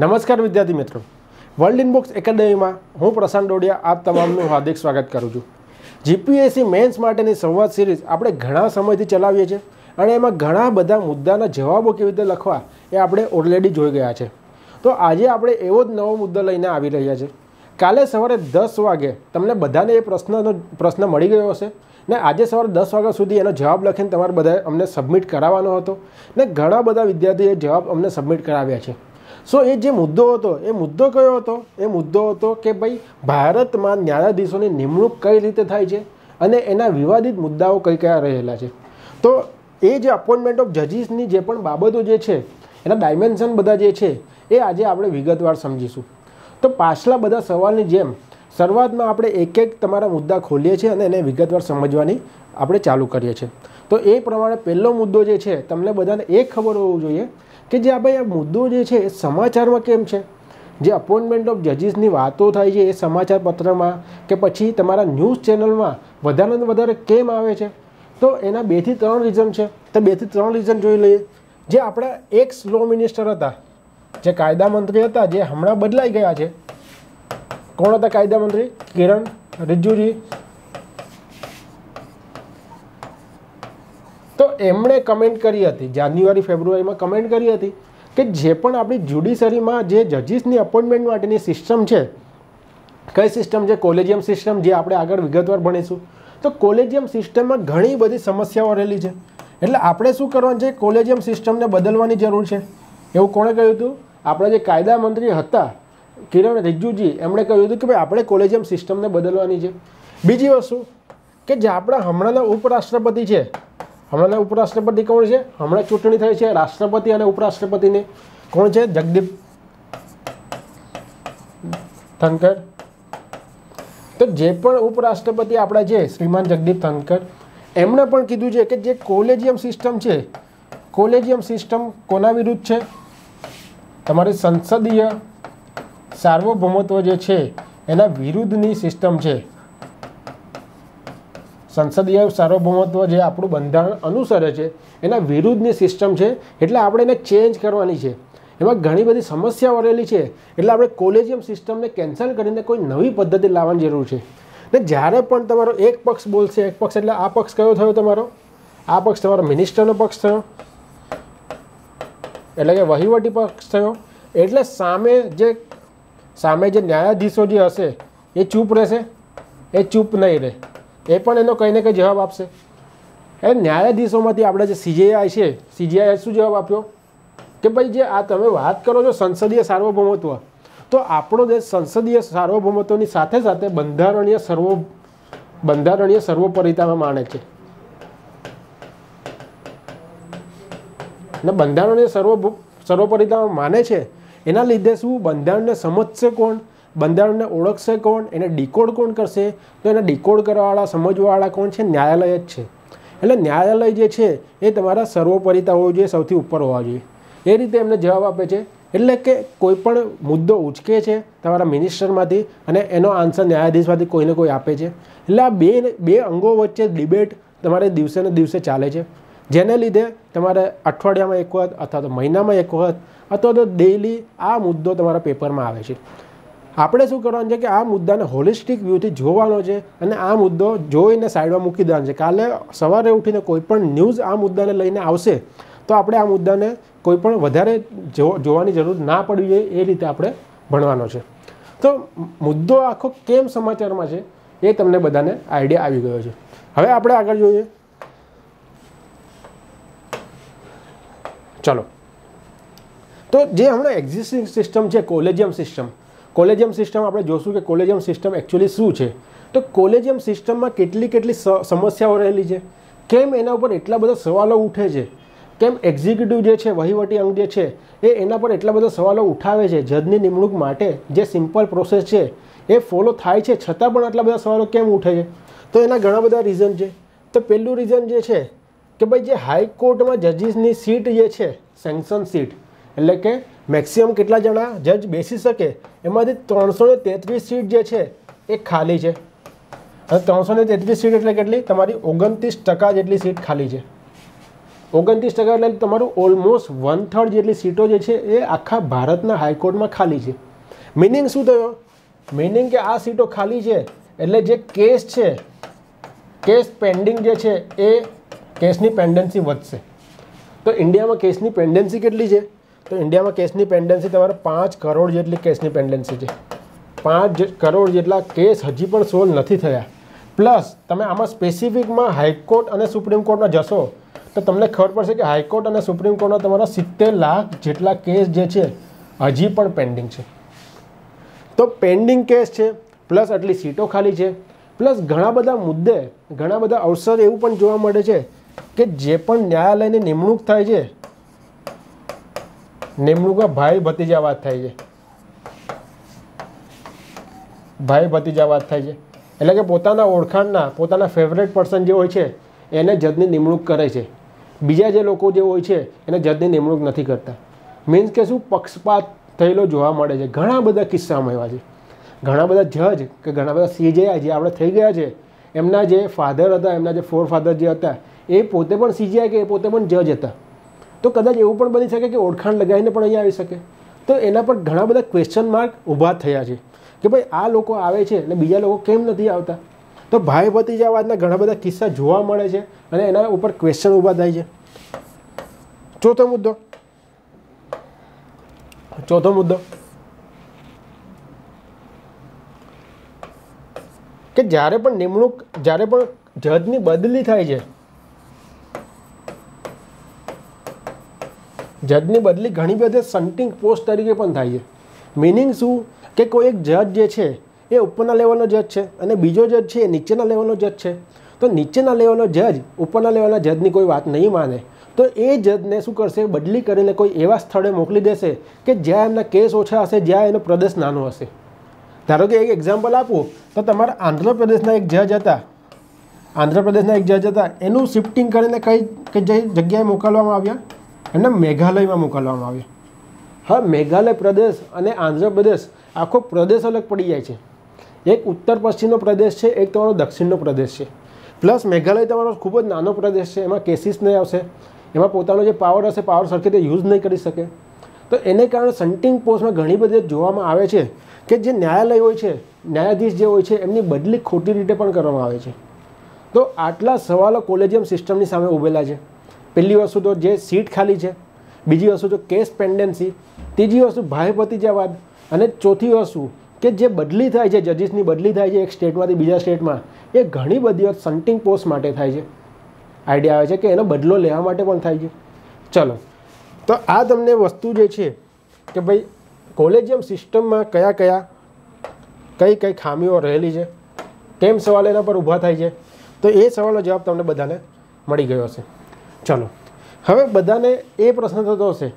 નમસ્કાર વિદ્યાર્થી મિત્રો વર્લ્ડ ઇનબોક્સ એકેડેમીમાં હું પ્રશાંત ડોડિયા આપ તમામનું હાર્દિક સ્વાગત કરું છું જીપીએસસી મેન્સ માટેની સંવાદ સિરીઝ આપણે ઘણા સમયથી ચલાવીએ છીએ અને એમાં ઘણા બધા મુદ્દાના જવાબો કેવી રીતે લખવા એ આપણે ઓલરેડી જોઈ ગયા છે તો આજે આપણે એવો જ નવો મુદ્દો લઈને આવી રહ્યા છે કાલે સવારે દસ વાગે તમને બધાને એ પ્રશ્નનો પ્રશ્ન મળી ગયો હશે ને આજે સવારે દસ વાગ્યા સુધી એનો જવાબ લખીને તમારે બધાએ અમને સબમિટ કરાવવાનો હતો ને ઘણા બધા વિદ્યાર્થીએ જવાબ અમને સબમિટ કરાવ્યા છે સો એ જે મુદ્દો હતો એ મુદ્દો કયો હતો એ મુદ્દો હતો કે ભાઈ ભારતમાં ન્યાયાધીશોની નિમણૂક કઈ રીતે થાય છે અને એના વિવાદિત મુદ્દાઓ કઈ કયા રહેલા છે તો એ જે અપોઇન્ટમેન્ટ ઓફ જજીસની જે પણ બાબતો જે છે એના ડાયમેન્શન બધા જે છે એ આજે આપણે વિગતવાર સમજીશું તો પાછલા બધા સવાલની જેમ શરૂઆતમાં આપણે એક એક તમારા મુદ્દા ખોલીએ છીએ અને એને વિગતવાર સમજવાની આપણે ચાલુ કરીએ છીએ તો એ પ્રમાણે પહેલો મુદ્દો જે છે તમને બધાને એ ખબર હોવું જોઈએ કે જે આ ભાઈ આ મુદ્દો જે છે એ સમાચારમાં કેમ છે જે અપોઇન્ટમેન્ટ ઓફ જજીસની વાતો થાય છે એ સમાચાર પત્રમાં કે પછી તમારા ન્યૂઝ ચેનલમાં વધારે વધારે કેમ આવે છે તો એના બેથી ત્રણ રીઝન છે તો બેથી ત્રણ રીઝન જોઈ લઈએ જે આપણા એક્સ લો મિનિસ્ટર હતા જે કાયદા મંત્રી હતા જે હમણાં બદલાઈ ગયા છે કોણ હતા કાયદા મંત્રી કિરણ રિજ્જુજી તો એમણે કમેન્ટ કરી હતી જાન્યુઆરી ફેબ્રુઆરીમાં કમેન્ટ કરી હતી કે જે પણ આપણી જ્યુડિશરીમાં જે જજીસની અપોઇન્ટમેન્ટ માટેની સિસ્ટમ છે કઈ સિસ્ટમ છે કોલેજિયમ સિસ્ટમ જે આપણે આગળ વિગતવાર ભણીશું તો કોલેજિયમ સિસ્ટમમાં ઘણી બધી સમસ્યાઓ રહેલી છે એટલે આપણે શું કરવાનું છે કોલેજિયમ સિસ્ટમને બદલવાની જરૂર છે એવું કોણે કહ્યું હતું આપણા જે કાયદા મંત્રી હતા કિરણ રિજ્જુજી એમણે કહ્યું હતું કે ભાઈ આપણે કોલેજિયમ સિસ્ટમને બદલવાની છે બીજી વસ્તુ કે જે આપણા હમણાંના ઉપરાષ્ટ્રપતિ છે હમણાં ઉપરાષ્ટ્રપતિ કોણ છે હમણાં ચૂંટણી થઈ છે રાષ્ટ્રપતિ અને ઉપરાષ્ટ્રપતિની કોણ છે જગદીપ ધનકર તો જે પણ ઉપરાષ્ટ્રપતિ આપણા છે શ્રીમાન જગદીપ ધનકર એમણે પણ કીધું છે કે જે કોલેજિયમ સિસ્ટમ છે કોલેજિયમ સિસ્ટમ કોના વિરુદ્ધ છે તમારી સંસદીય સાર્વભૌમત્વ જે છે એના વિરુદ્ધની સિસ્ટમ છે સંસદીય સાર્વભૌમત્વ જે આપણું બંધારણ અનુસરે છે એના વિરુદ્ધની સિસ્ટમ છે એટલે આપણે એને ચેન્જ કરવાની છે એમાં ઘણી બધી સમસ્યા વળેલી છે એટલે આપણે કોલેજિયમ સિસ્ટમને કેન્સલ કરીને કોઈ નવી પદ્ધતિ લાવવાની જરૂર છે ને જ્યારે પણ તમારો એક પક્ષ બોલશે એક પક્ષ એટલે આ પક્ષ કયો થયો તમારો આ પક્ષ તમારો મિનિસ્ટરનો પક્ષ થયો એટલે કે વહીવટી પક્ષ થયો એટલે સામે જે સામે જે ન્યાયાધીશો જે હશે એ ચૂપ રહેશે એ ચૂપ નહીં રહે એ પણ એનો કંઈ ને કંઈ જવાબ આપશે એ ન્યાયાધીશોમાંથી આપણે જે સીજેઆઈ છે સીજીઆઈએ શું જવાબ આપ્યો કે ભાઈ જે આ તમે વાત કરો છો સંસદીય સાર્વભૌમત્વ તો આપણો દેશ સંસદીય સાર્વભૌમત્વની સાથે સાથે બંધારણીય સર્વ બંધારણીય સર્વોપરિતામાં માને છે અને બંધારણીય સર્વ સર્વોપરિતામાં માને છે એના લીધે શું બંધારણને સમજશે કોણ બંધારણને ઓળખશે કોણ એને ડિકોડ કોણ કરશે તો એને ડિકોડ કરવાવાળા સમજવાવાળા કોણ છે ન્યાયાલય જ છે એટલે ન્યાયાલય જે છે એ તમારા સર્વોપરિતા હોવું જોઈએ સૌથી ઉપર હોવા જોઈએ એ રીતે એમને જવાબ આપે છે એટલે કે કોઈપણ મુદ્દો ઉચકે છે તમારા મિનિસ્ટરમાંથી અને એનો આન્સર ન્યાયાધીશમાંથી કોઈને કોઈ આપે છે એટલે આ બે બે અંગો વચ્ચે ડિબેટ તમારે દિવસે ને દિવસે ચાલે છે જેને લીધે તમારે અઠવાડિયામાં એક વખત અથવા તો મહિનામાં એક વખત અથવા તો ડેઇલી આ મુદ્દો તમારા પેપરમાં આવે છે આપણે શું કરવાનું છે કે આ મુદ્દાને હોલિસ્ટિક વ્યૂથી જોવાનો છે અને આ મુદ્દો જોઈને સાઈડમાં મૂકી દેવાનો છે કાલે સવારે ઉઠીને કોઈ પણ ન્યૂઝ આ મુદ્દાને લઈને આવશે તો આપણે આ મુદ્દાને કોઈ પણ વધારે જોવાની જરૂર ના પડવી જોઈએ એ રીતે આપણે ભણવાનો છે તો મુદ્દો આખો કેમ સમાચારમાં છે એ તમને બધાને આઈડિયા આવી ગયો છે હવે આપણે આગળ જોઈએ ચલો તો જે હમણાં એક્ઝિસ્ટિંગ સિસ્ટમ છે કોલેજિયમ સિસ્ટમ કોલેજિયમ સિસ્ટમ આપણે જોશું કે કોલેજિયમ સિસ્ટમ એકચ્યુઅલી શું છે તો કોલેજિયમ સિસ્ટમમાં કેટલી કેટલી સમસ્યાઓ રહેલી છે કેમ એના ઉપર એટલા બધા સવાલો ઉઠે છે કેમ એક્ઝિક્યુટિવ જે છે વહીવટી અંગ જે છે એ એના પર એટલા બધા સવાલો ઉઠાવે છે જજની નિમણૂક માટે જે સિમ્પલ પ્રોસેસ છે એ ફોલો થાય છે છતાં પણ આટલા બધા સવાલો કેમ ઉઠે છે તો એના ઘણા બધા રીઝન છે તો પહેલું રીઝન જે છે કે ભાઈ જે હાઈકોર્ટમાં જજીસની સીટ જે છે સેન્કશન સીટ એટલે કે મેક્સિમમ કેટલા જણા જજ બેસી શકે એમાંથી ત્રણસો તેત્રીસ સીટ જે છે એ ખાલી છે હવે ત્રણસો ને તેત્રીસ સીટ એટલે કેટલી તમારી ઓગણત્રીસ ટકા જેટલી સીટ ખાલી છે ઓગણત્રીસ ટકા એટલે તમારું ઓલમોસ્ટ વન થર્ડ જેટલી સીટો જે છે એ આખા ભારતના હાઈકોર્ટમાં ખાલી છે મિનિંગ શું થયો મિનિંગ કે આ સીટો ખાલી છે એટલે જે કેસ છે કેસ પેન્ડિંગ જે છે એ કેસની પેન્ડન્સી વધશે તો ઇન્ડિયામાં કેસની પેન્ડન્સી કેટલી છે તો ઇન્ડિયામાં કેસની પેન્ડન્સી તમારે પાંચ કરોડ જેટલી કેસની પેન્ડન્સી છે પાંચ કરોડ જેટલા કેસ હજી પણ સોલ્વ નથી થયા પ્લસ તમે આમાં સ્પેસિફિકમાં હાઈકોર્ટ અને સુપ્રીમ કોર્ટમાં જશો તો તમને ખબર પડશે કે હાઈકોર્ટ અને સુપ્રીમ કોર્ટના તમારા સિત્તેર લાખ જેટલા કેસ જે છે હજી પણ પેન્ડિંગ છે તો પેન્ડિંગ કેસ છે પ્લસ આટલી સીટો ખાલી છે પ્લસ ઘણા બધા મુદ્દે ઘણા બધા અવસર એવું પણ જોવા મળે છે કે જે પણ ન્યાયાલયની નિમણૂક થાય છે નિમણૂક ભાઈ ભતીજા વાત થાય છે ભાઈ ભતીજા વાત થાય છે એટલે કે પોતાના ઓળખાણના પોતાના ફેવરેટ પર્સન જે હોય છે એને જજની નિમણૂક કરે છે બીજા જે લોકો જે હોય છે એને જજની નિમણૂક નથી કરતા મીન્સ કે શું પક્ષપાત થયેલો જોવા મળે છે ઘણા બધા કિસ્સામાં એવા છે ઘણા બધા જજ કે ઘણા બધા સીજે જે આપણે થઈ ગયા છે એમના જે ફાધર હતા એમના જે ફોર ફાધર જે હતા એ પોતે પણ સીજીઆઈ કે એ પોતે પણ જજ હતા તો કદાચ એવું પણ બની શકે કે ઓળખાણ લગાવીને પણ અહીંયા આવી શકે તો એના પર ઘણા બધા ક્વેશ્ચન માર્ક ઊભા થયા છે કે ભાઈ આ લોકો આવે છે અને બીજા લોકો કેમ નથી આવતા તો ભાઈ ભતીજાવાદના ઘણા બધા કિસ્સા જોવા મળે છે અને એના ઉપર ક્વેશ્ચન ઊભા થાય છે ચોથો મુદ્દો ચોથો મુદ્દો કે જ્યારે પણ નિમણૂક જ્યારે પણ જજની બદલી થાય છે જજની બદલી ઘણી બધી સન્ટિંગ પોસ્ટ તરીકે પણ થાય છે મિનિંગ શું કે કોઈ એક જજ જે છે એ ઉપરના લેવલનો જજ છે અને બીજો જજ છે એ નીચેના લેવલનો જજ છે તો નીચેના લેવલનો જજ ઉપરના લેવલના જજની કોઈ વાત નહીં માને તો એ જજને શું કરશે બદલી કરીને કોઈ એવા સ્થળે મોકલી દેશે કે જ્યાં એમના કેસ ઓછા હશે જ્યાં એનો પ્રદેશ નાનો હશે ધારો કે એક એક્ઝામ્પલ આપું તો તમારા આંધ્રપ્રદેશના એક જજ હતા આંધ્રપ્રદેશના એક જજ હતા એનું શિફ્ટિંગ કરીને કઈ જગ્યાએ મોકલવામાં આવ્યા એને મેઘાલયમાં મોકલવામાં આવ્યા હા મેઘાલય પ્રદેશ અને આંધ્રપ્રદેશ આખો પ્રદેશ અલગ પડી જાય છે એક ઉત્તર પશ્ચિમનો પ્રદેશ છે એક તમારો દક્ષિણનો પ્રદેશ છે પ્લસ મેઘાલય તમારો ખૂબ જ નાનો પ્રદેશ છે એમાં કેસીસ નહીં આવશે એમાં પોતાનો જે પાવર હશે પાવર સરખી રીતે યુઝ નહીં કરી શકે તો એને કારણે સન્ટિંગ પોસ્ટમાં ઘણી બધી જોવામાં આવે છે કે જે ન્યાયાલય હોય છે ન્યાયાધીશ જે હોય છે એમની બદલી ખોટી રીતે પણ કરવામાં આવે છે તો આટલા સવાલો કોલેજિયમ સિસ્ટમની સામે ઉભેલા છે પહેલી વસ્તુ તો જે સીટ ખાલી છે બીજી વસ્તુ તો કેસ પેન્ડન્સી ત્રીજી વસ્તુ ભાઈ ભતીજાવાદ અને ચોથી વસ્તુ કે જે બદલી થાય છે જજીસની બદલી થાય છે એક સ્ટેટમાંથી બીજા સ્ટેટમાં એ ઘણી બધી વખત સન્ટિંગ પોસ્ટ માટે થાય છે આઈડિયા આવે છે કે એનો બદલો લેવા માટે પણ થાય છે ચલો તો આ તમને વસ્તુ જે છે કે ભાઈ કોલેજિયમ સિસ્ટમમાં કયા કયા કઈ કઈ ખામીઓ રહેલી છે કેમ સવાલ એના પર ઊભા થાય છે તો એ સવાલનો જવાબ તમને બધાને મળી ગયો હશે ચાલો હવે બધાને એ પ્રશ્ન થતો હશે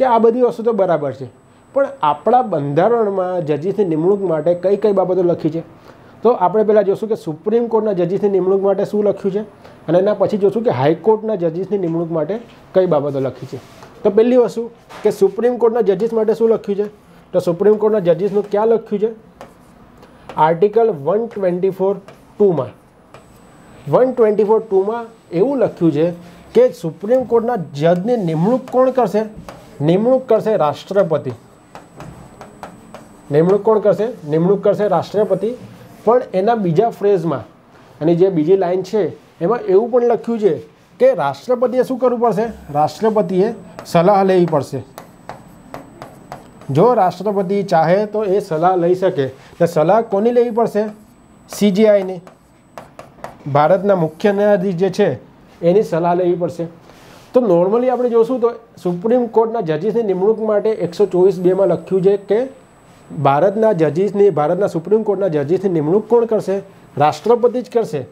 કે આ બધી વસ્તુ તો બરાબર છે પણ આપણા બંધારણમાં જજીસની નિમણૂક માટે કઈ કઈ બાબતો લખી છે તો આપણે પહેલાં જોશું કે સુપ્રીમ કોર્ટના જજીસની નિમણૂક માટે શું લખ્યું છે અને એના પછી જોશું કે હાઈકોર્ટના જજીસની નિમણૂક માટે કઈ બાબતો લખી છે તો પહેલી વસ્તુ કે સુપ્રીમ કોર્ટના જજીસ માટે શું લખ્યું છે તો સુપ્રીમ કોર્ટના જજીસનું ક્યાં લખ્યું છે આર્ટિકલ વન ટ્વેન્ટી ફોર ટુમાં વન ટ્વેન્ટી ફોર ટુમાં એવું લખ્યું છે કે સુપ્રીમ કોર્ટના જજની નિમણૂક કોણ કરશે નિમણૂક કરશે રાષ્ટ્રપતિ નિમણૂક કોણ કરશે નિમણૂક કરશે રાષ્ટ્રપતિ પણ એના બીજા ફ્રેઝમાં અને જે બીજી લાઈન છે એમાં એવું પણ લખ્યું છે કે રાષ્ટ્રપતિએ શું કરવું પડશે રાષ્ટ્રપતિએ સલાહ લેવી પડશે જો રાષ્ટ્રપતિ ચાહે તો એ સલાહ લઈ શકે ને સલાહ કોની લેવી પડશે સીજીઆઈની ભારતના મુખ્ય ન્યાયાધીશ જે છે એની સલાહ લેવી પડશે તો નોર્મલી આપણે જોશું તો સુપ્રીમ કોર્ટના જજીસની નિમણૂક માટે એકસો ચોવીસ બેમાં લખ્યું છે કે ભારતના જજીસની ભારતના સુપ્રીમ કોર્ટના જજીસની નિમણૂક કોણ કરશે રાષ્ટ્રપતિ જ કરશે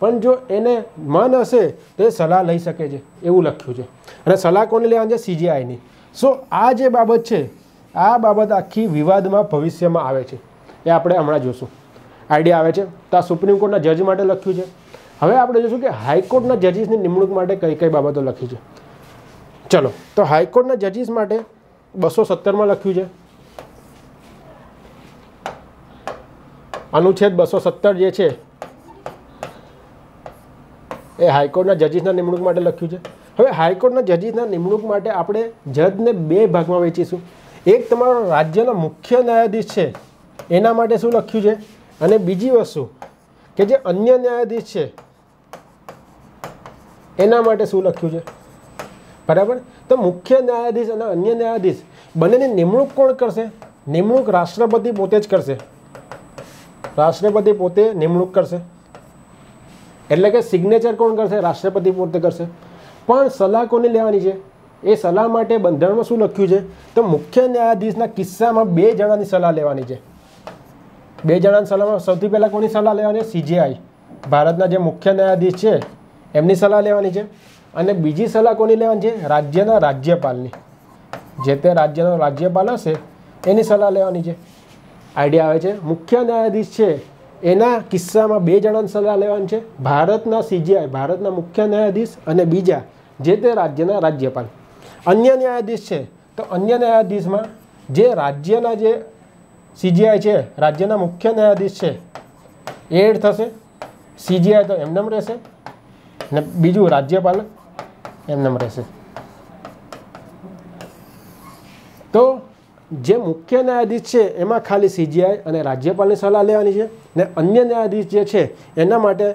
પણ જો એને મન હશે તો એ સલાહ લઈ શકે છે એવું લખ્યું છે અને સલાહ કોને લેવાની છે સીજીઆઈની સો આ જે બાબત છે આ બાબત આખી વિવાદમાં ભવિષ્યમાં આવે છે એ આપણે હમણાં જોશું આઈડિયા આવે છે તો આ સુપ્રીમ કોર્ટના જજ માટે લખ્યું છે હવે આપણે જોઈશું કે હાઈકોર્ટના જજીસની નિમણૂક માટે કઈ કઈ બાબતો લખી છે ચલો તો હાઈકોર્ટના જજીસ માટે બસો સત્તરમાં લખ્યું છે અનુચ્છેદ બસો સત્તર જે છે એ હાઈકોર્ટના જજીસના નિમણૂક માટે લખ્યું છે હવે હાઈકોર્ટના જજીસના નિમણૂક માટે આપણે જજને બે ભાગમાં વેચીશું એક તમારો રાજ્યના મુખ્ય ન્યાયાધીશ છે એના માટે શું લખ્યું છે અને બીજી વસ્તુ કે જે અન્ય ન્યાયાધીશ છે એના માટે શું લખ્યું છે બરાબર તો મુખ્ય ન્યાયાધીશ અને અન્ય ન્યાયાધીશ બંનેની નિમણૂક કોણ કરશે નિમણૂક રાષ્ટ્રપતિ પોતે જ કરશે રાષ્ટ્રપતિ પોતે નિમણૂક કરશે એટલે કે સિગ્નેચર કોણ કરશે રાષ્ટ્રપતિ પોતે કરશે પણ સલાહ કોને લેવાની છે એ સલાહ માટે બંધારણમાં શું લખ્યું છે તો મુખ્ય ન્યાયાધીશના કિસ્સામાં બે જણાની સલાહ લેવાની છે બે જણાની સલાહમાં સૌથી પહેલાં કોની સલાહ લેવાની સીજેઆઈ ભારતના જે મુખ્ય ન્યાયાધીશ છે એમની સલાહ લેવાની છે અને બીજી સલાહ કોની લેવાની છે રાજ્યના રાજ્યપાલની જે તે રાજ્યનો રાજ્યપાલ હશે એની સલાહ લેવાની છે આઈડિયા આવે છે મુખ્ય ન્યાયાધીશ છે એના કિસ્સામાં બે જણાની સલાહ લેવાની છે ભારતના સીજીઆઈ ભારતના મુખ્ય ન્યાયાધીશ અને બીજા જે તે રાજ્યના રાજ્યપાલ અન્ય ન્યાયાધીશ છે તો અન્ય ન્યાયાધીશમાં જે રાજ્યના જે સીજીઆઈ છે રાજ્યના મુખ્ય ન્યાયાધીશ છે એડ થશે સીજીઆઈ તો એમનેમ રહેશે અને બીજું રાજ્યપાલ એમનેમ રહેશે તો જે મુખ્ય ન્યાયાધીશ છે એમાં ખાલી સીજીઆઈ અને રાજ્યપાલની સલાહ લેવાની છે ને અન્ય ન્યાયાધીશ જે છે એના માટે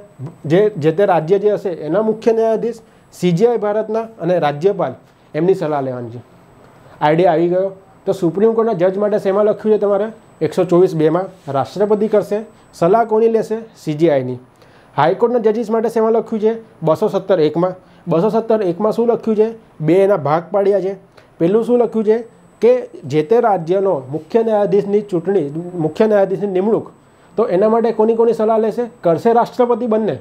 જે જે તે રાજ્ય જે હશે એના મુખ્ય ન્યાયાધીશ સીજીઆઈ ભારતના અને રાજ્યપાલ એમની સલાહ લેવાની છે આઈડિયા આવી ગયો તો સુપ્રીમ કોર્ટના જજ માટે શેમાં લખ્યું છે તમારે એકસો ચોવીસ બેમાં રાષ્ટ્રપતિ કરશે સલાહ કોની લેશે સીજીઆઈની હાઈકોર્ટના જજીસ માટે શેમાં લખ્યું છે બસો સત્તર એકમાં બસો સત્તર એકમાં શું લખ્યું છે બે એના ભાગ પાડ્યા છે પહેલું શું લખ્યું છે કે જે તે રાજ્યનો મુખ્ય ન્યાયાધીશની ચૂંટણી મુખ્ય ન્યાયાધીશની નિમણૂક તો એના માટે કોની કોની સલાહ લેશે કરશે રાષ્ટ્રપતિ બંને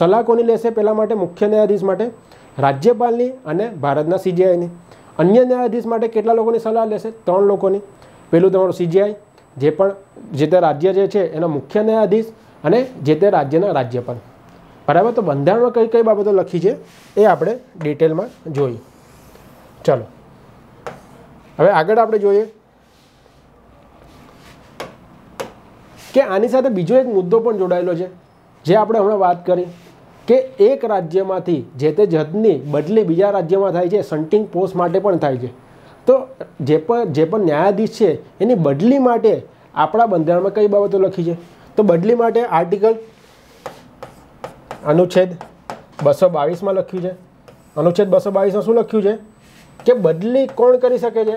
સલાહ કોની લેશે પહેલાં માટે મુખ્ય ન્યાયાધીશ માટે રાજ્યપાલની અને ભારતના સીજીઆઈની અન્ય ન્યાયાધીશ માટે કેટલા લોકોની સલાહ લેશે ત્રણ લોકોની પહેલું તમારું સીજીઆઈ જે પણ જે તે રાજ્ય જે છે એનો મુખ્ય ન્યાયાધીશ અને જે તે રાજ્યના રાજ્ય પણ બરાબર તો બંધારણમાં કઈ કઈ બાબતો લખી છે એ આપણે ડિટેલમાં જોઈ ચલો હવે આગળ આપણે જોઈએ કે આની સાથે બીજો એક મુદ્દો પણ જોડાયેલો છે જે આપણે હમણાં વાત કરી કે એક રાજ્યમાંથી જે તે જતની બદલી બીજા રાજ્યમાં થાય છે સન્ટિંગ પોસ્ટ માટે પણ થાય છે તો જે પણ જે પણ ન્યાયાધીશ છે એની બદલી માટે આપણા બંધારણમાં કઈ બાબતો લખી છે તો બદલી માટે આર્ટિકલ અનુચ્છેદ બસો બાવીસમાં લખ્યું છે અનુચ્છેદ બસો બાવીસમાં શું લખ્યું છે કે બદલી કોણ કરી શકે છે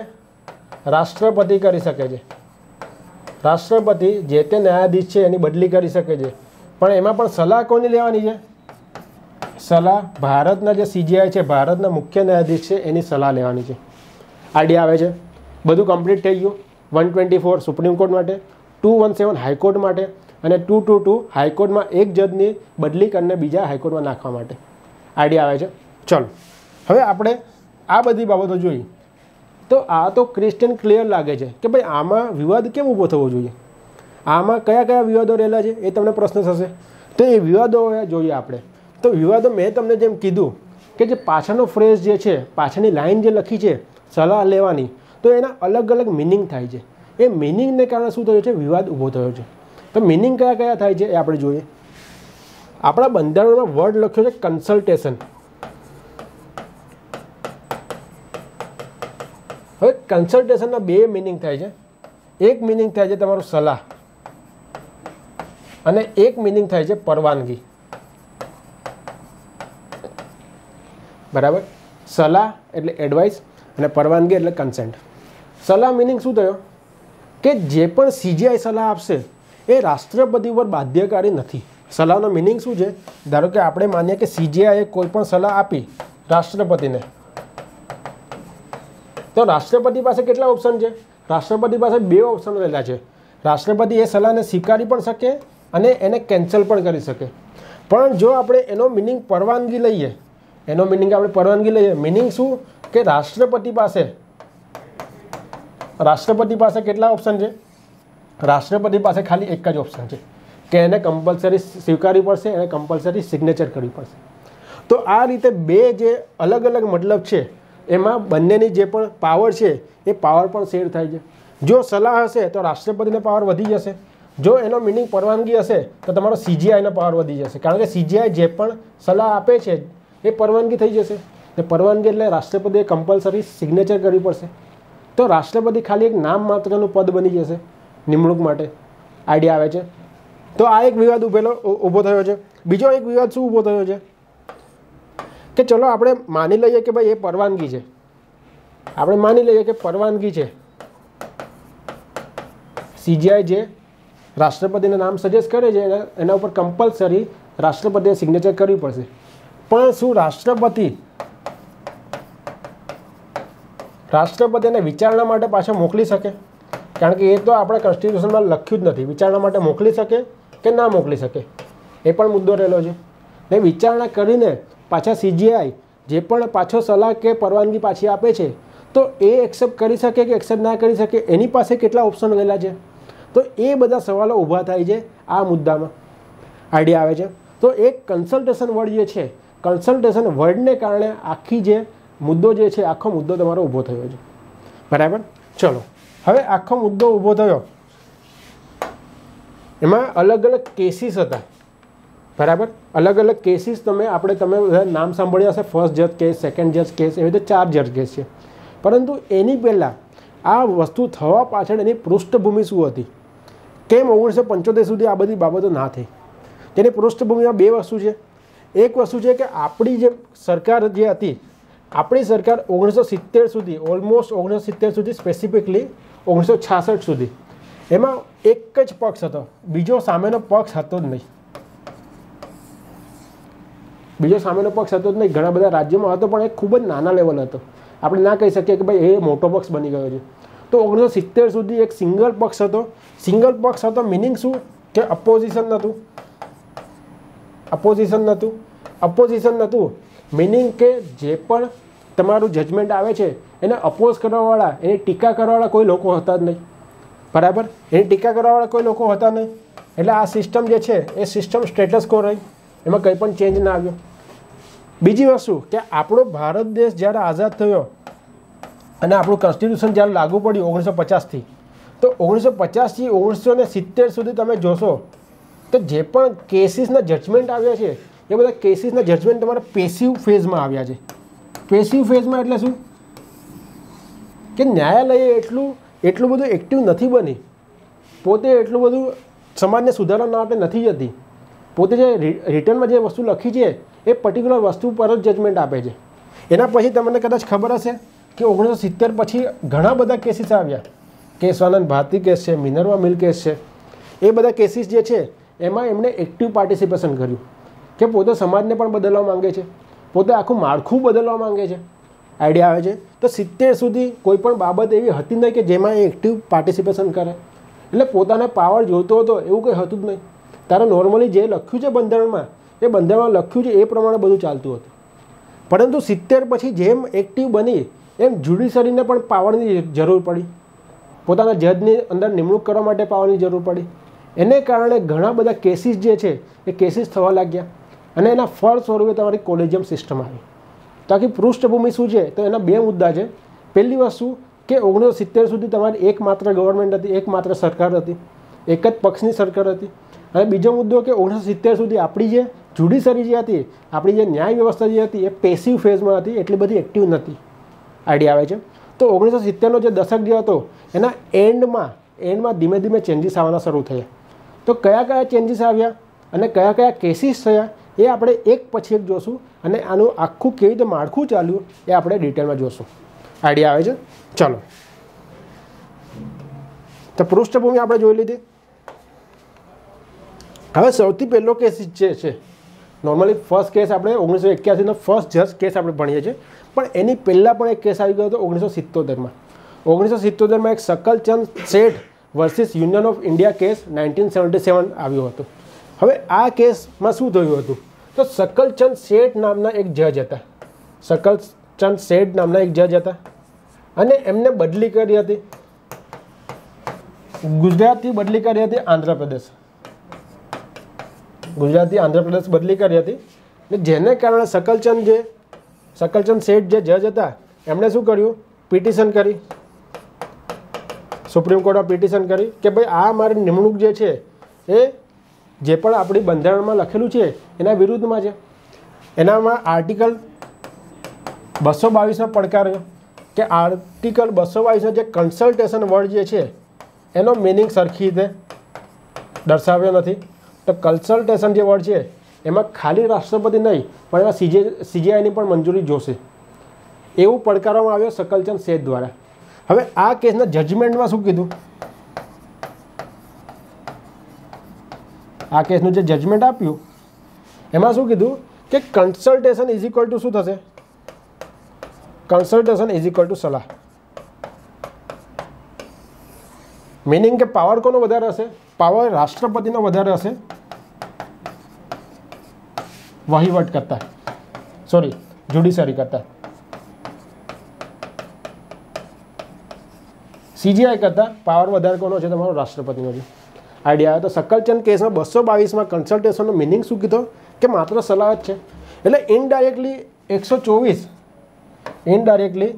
રાષ્ટ્રપતિ કરી શકે છે રાષ્ટ્રપતિ જે તે ન્યાયાધીશ છે એની બદલી કરી શકે છે પણ એમાં પણ સલાહ કોની લેવાની છે સલાહ ભારતના જે સીજીઆઈ છે ભારતના મુખ્ય ન્યાયાધીશ છે એની સલાહ લેવાની છે આઈડિયા આવે છે બધું કમ્પ્લીટ થઈ ગયું one twenty four supreme court માટે ટુ વન સેવન હાઈકોર્ટ માટે અને ટુ ટુ ટુ હાઈકોર્ટમાં એક જજની બદલી કરીને બીજા હાઈકોર્ટમાં નાખવા માટે આઈડિયા આવે છે ચલો હવે આપણે આ બધી બાબતો જોઈ તો આ તો ક્રિસ્ટિયન ક્લિયર લાગે છે કે ભાઈ આમાં વિવાદ કેમ ઊભો થવો જોઈએ આમાં કયા કયા વિવાદો રહેલા છે એ તમને પ્રશ્ન થશે તો એ વિવાદો જોઈએ આપણે તો વિવાદો મેં તમને જેમ કીધું કે જે પાછળનો ફ્રેઝ જે છે પાછળની લાઈન જે લખી છે સલાહ લેવાની તો એના અલગ અલગ મિનિંગ થાય છે એ મિનિંગને કારણે શું થયો છે વિવાદ ઊભો થયો છે તો મિનિંગ કયા કયા થાય છે એ આપણે જોઈએ આપણા બંધારણમાં વર્ડ લખ્યો છે કન્સલ્ટેશન હવે કન્સલ્ટેશનના બે મિનિંગ થાય છે એક મિનિંગ થાય છે તમારું સલાહ અને એક મિનિંગ થાય છે પરવાનગી બરાબર સલાહ એટલે એડવાઇસ અને પરવાનગી એટલે કન્સેન્ટ સલાહ મિનિંગ શું થયો કે જે પણ સીજીઆઈ સલાહ આપશે એ રાષ્ટ્રપતિ પર બાધ્યકારી નથી સલાહનો મિનિંગ શું છે ધારો કે આપણે માનીએ કે સીજીઆઈએ કોઈ પણ સલાહ આપી રાષ્ટ્રપતિને તો રાષ્ટ્રપતિ પાસે કેટલા ઓપ્શન છે રાષ્ટ્રપતિ પાસે બે ઓપ્શન રહેલા છે રાષ્ટ્રપતિ એ સલાહને સ્વીકારી પણ શકે અને એને કેન્સલ પણ કરી શકે પણ જો આપણે એનો મિનિંગ પરવાનગી લઈએ એનો મિનિંગ આપણે પરવાનગી લઈએ મિનિંગ શું કે રાષ્ટ્રપતિ પાસે રાષ્ટ્રપતિ પાસે કેટલા ઓપ્શન છે રાષ્ટ્રપતિ પાસે ખાલી એક જ ઓપ્શન છે કે એને કમ્પલસરી સ્વીકારવી પડશે એને કમ્પલસરી સિગ્નેચર કરવી પડશે તો આ રીતે બે જે અલગ અલગ મતલબ છે એમાં બંનેની જે પણ પાવર છે એ પાવર પણ શેર થાય છે જો સલાહ હશે તો રાષ્ટ્રપતિને પાવર વધી જશે જો એનો મિનિંગ પરવાનગી હશે તો તમારો સીજીઆઈનો પાવર વધી જશે કારણ કે સીજીઆઈ જે પણ સલાહ આપે છે એ પરવાનગી થઈ જશે ને પરવાનગી એટલે રાષ્ટ્રપતિએ કમ્પલસરી સિગ્નેચર કરવી પડશે તો રાષ્ટ્રપતિ ખાલી એક નામ માત્રનું પદ બની જશે નિમણૂક માટે આઈડિયા આવે છે તો આ એક વિવાદ ઉભેલો ઊભો થયો છે બીજો એક વિવાદ શું ઊભો થયો છે કે ચલો આપણે માની લઈએ કે ભાઈ એ પરવાનગી છે આપણે માની લઈએ કે પરવાનગી છે સીજીઆઈ જે રાષ્ટ્રપતિના નામ સજેસ્ટ કરે છે એના ઉપર કમ્પલસરી રાષ્ટ્રપતિએ સિગ્નેચર કરવી પડશે પણ શું રાષ્ટ્રપતિ રાષ્ટ્રપતિને વિચારણા માટે પાછા મોકલી શકે કારણ કે એ તો આપણે કોન્સ્ટિટ્યુશનમાં લખ્યું જ નથી વિચારણા માટે મોકલી શકે કે ના મોકલી શકે એ પણ મુદ્દો રહેલો છે ને વિચારણા કરીને પાછા સીજીઆઈ જે પણ પાછો સલાહ કે પરવાનગી પાછી આપે છે તો એ એક્સેપ્ટ કરી શકે કે એક્સેપ્ટ ના કરી શકે એની પાસે કેટલા ઓપ્શન રહેલા છે તો એ બધા સવાલો ઊભા થાય છે આ મુદ્દામાં આઈડિયા આવે છે તો એક કન્સલ્ટેશન વર્ડ જે છે કન્સલ્ટેશન વર્ડને કારણે આખી જે મુદ્દો જે છે આખો મુદ્દો તમારો ઊભો થયો છે બરાબર ચલો હવે આખો મુદ્દો ઊભો થયો એમાં અલગ અલગ કેસીસ હતા બરાબર અલગ અલગ કેસીસ તમે આપણે તમે નામ સાંભળ્યા હશે ફર્સ્ટ જજ કેસ સેકન્ડ જજ કેસ એવી રીતે ચાર જજ કેસ છે પરંતુ એની પહેલાં આ વસ્તુ થવા પાછળ એની પૃષ્ઠભૂમિ શું હતી કેમ ઓગણીસો પંચોતેર સુધી આ બધી બાબતો ના થઈ તેની પૃષ્ઠભૂમિમાં બે વસ્તુ છે એક વસ્તુ છે કે આપણી જે સરકાર જે હતી આપણી સરકાર ઓગણીસો સિત્તેર સુધી ઓલમોસ્ટ ઓગણીસો સિત્તેર સુધી સ્પેસિફિકલી ઓગણીસો છાસઠ સુધી એમાં એક જ પક્ષ હતો બીજો સામેનો પક્ષ હતો જ નહીં બીજો સામેનો પક્ષ હતો જ નહીં ઘણા બધા રાજ્યોમાં હતો પણ એ ખૂબ જ નાના લેવલ હતો આપણે ના કહી શકીએ કે ભાઈ એ મોટો પક્ષ બની ગયો છે તો ઓગણીસો સિત્તેર સુધી એક સિંગલ પક્ષ હતો સિંગલ પક્ષ હતો મિનિંગ શું કે અપોઝિશન નહોતું અપોઝિશન નહોતું અપોઝિશન નહોતું મિનિંગ કે જે પણ તમારું જજમેન્ટ આવે છે એને અપોઝ કરવાવાળા એની ટીકા કરવાવાળા કોઈ લોકો હતા જ નહીં બરાબર એની ટીકા કરવાવાળા કોઈ લોકો હતા નહીં એટલે આ સિસ્ટમ જે છે એ સિસ્ટમ સ્ટેટસ કો રહી એમાં કંઈ પણ ચેન્જ ના આવ્યો બીજી વસ્તુ કે આપણો ભારત દેશ જ્યારે આઝાદ થયો અને આપણું કોન્સ્ટિટ્યુશન જ્યારે લાગુ પડ્યું ઓગણીસો પચાસથી તો ઓગણીસો પચાસથી ઓગણીસો ને સિત્તેર સુધી તમે જોશો તો જે પણ કેસીસના જજમેન્ટ આવ્યા છે એ બધા કેસીસના જજમેન્ટ તમારા પેસિવ ફેઝમાં આવ્યા છે પેસિવ ફેઝમાં એટલે શું કે ન્યાયાલયે એટલું એટલું બધું એક્ટિવ નથી બની પોતે એટલું બધું સમાજને સુધારવાના માટે નથી જતી પોતે જે રિટર્નમાં જે વસ્તુ લખી છે એ પર્ટિક્યુલર વસ્તુ પર જ જજમેન્ટ આપે છે એના પછી તમને કદાચ ખબર હશે કે ઓગણીસો સિત્તેર પછી ઘણા બધા કેસીસ આવ્યા કેશવાનંદ ભારતી કેસ છે મિનરવા મિલ કેસ છે એ બધા કેસીસ જે છે એમાં એમણે એક્ટિવ પાર્ટિસિપેશન કર્યું કે પોતે સમાજને પણ બદલવા માંગે છે પોતે આખું માળખું બદલવા માંગે છે આઈડિયા આવે છે તો સિત્તેર સુધી કોઈ પણ બાબત એવી હતી નહીં કે જેમાં એ એક્ટિવ પાર્ટિસિપેશન કરે એટલે પોતાને પાવર જોતો હતો એવું કંઈ હતું જ નહીં તારે નોર્મલી જે લખ્યું છે બંધારણમાં એ બંધારણમાં લખ્યું છે એ પ્રમાણે બધું ચાલતું હતું પરંતુ સિત્તેર પછી જેમ એક્ટિવ બની એમ જ્યુડિશરીને પણ પાવરની જરૂર પડી પોતાના જજની અંદર નિમણૂક કરવા માટે પાવરની જરૂર પડી એને કારણે ઘણા બધા કેસીસ જે છે એ કેસીસ થવા લાગ્યા અને એના ફળ સ્વરૂપે તમારી કોલેજિયમ સિસ્ટમ આવી તાકી પૃષ્ઠભૂમિ શું છે તો એના બે મુદ્દા છે પહેલી વસ્તુ કે ઓગણીસો સિત્તેર સુધી તમારી એકમાત્ર ગવર્મેન્ટ હતી એકમાત્ર સરકાર હતી એક જ પક્ષની સરકાર હતી અને બીજો મુદ્દો કે ઓગણીસો સિત્તેર સુધી આપણી જે જ્યુડિશરી જે હતી આપણી જે ન્યાય વ્યવસ્થા જે હતી એ પેસિવ ફેઝમાં હતી એટલી બધી એક્ટિવ નહોતી આઈડિયા આવે છે તો ઓગણીસો સિત્તેરનો જે દશક જે હતો એના એન્ડમાં એન્ડમાં ધીમે ધીમે ચેન્જીસ આવવાના શરૂ થયા તો કયા કયા ચેન્જીસ આવ્યા અને કયા કયા કેસીસ થયા એ આપણે એક પછી એક જોશું અને આનું આખું કેવી રીતે માળખું ચાલ્યું એ આપણે ડિટેલમાં જોશું આઈડિયા આવે છે ચાલો તો પૃષ્ઠભૂમિ આપણે જોઈ લીધી હવે સૌથી પહેલો કેસ જે છે નોર્મલી ફર્સ્ટ કેસ આપણે ઓગણીસો એક્યાસીનો ફર્સ્ટ જજ કેસ આપણે ભણીએ છીએ પણ એની પહેલાં પણ એક કેસ આવી ગયો હતો ઓગણીસો સિત્તોતેરમાં ઓગણીસો સિત્તોતેરમાં એક Shakalchand Sheth versus union of India case nineteen seventy seven આવ્યો હતો હવે આ કેસમાં શું થયું હતું તો સકલચંદ શેઠ નામના એક જજ હતા સકલચંદ શેઠ નામના એક જજ હતા અને એમને બદલી કરી હતી ગુજરાતથી બદલી કરી હતી આંધ્રપ્રદેશ ગુજરાતથી આંધ્રપ્રદેશ બદલી કરી હતી ને જેને કારણે સકલચંદ જે સકલચંદ શેઠ જે જજ હતા એમણે શું કર્યું પિટિશન કરી સુપ્રીમ કોર્ટમાં પિટિશન કરી કે ભાઈ આ મારી નિમણૂક જે છે એ જે પણ આપણી બંધારણમાં લખેલું છે એના વિરુદ્ધમાં છે એનામાં આર્ટિકલ બસો બાવીસનો પડકાર્યો કે આર્ટિકલ બસો બાવીસનો જે કન્સલ્ટેશન વર્ડ જે છે એનો મિનિંગ સરખી રીતે દર્શાવ્યો નથી તો કન્સલ્ટેશન જે વર્ડ છે એમાં ખાલી રાષ્ટ્રપતિ નહીં પણ એમાં સીજે સીજીઆઈની પણ મંજૂરી જોશે એવું પડકારવામાં આવ્યો સકલચંદ શેઠ દ્વારા હવે આ કેસના જજમેન્ટમાં શું કીધું આ કેસનું જે જજમેન્ટ આપ્યું એમાં શું કીધું કે કન્સલ્ટેશન ઇઝ ઇક્વલ ટુ શું થશે કન્સલ્ટેશન ઇઝ ઇક્વલ ટુ સલાહ મિનિંગ કે પાવર કોનો વધારે હશે પાવર રાષ્ટ્રપતિનો વધારે હશે વહીવટ કરતા સોરી જ્યુડિશરી કરતા સીજીઆઈ કરતા પાવર વધારે કોનો છે તમારો રાષ્ટ્રપતિનો છે આઈડિયા આવે તો સકલચંદ કેસમાં બસો બાવીસમાં કન્સલ્ટેશનનો મિનિંગ શું કીધો કે માત્ર સલાહ જ છે એટલે ઇનડાયરેક્ટલી એકસો ચોવીસ ઇનડાયરેક્ટલી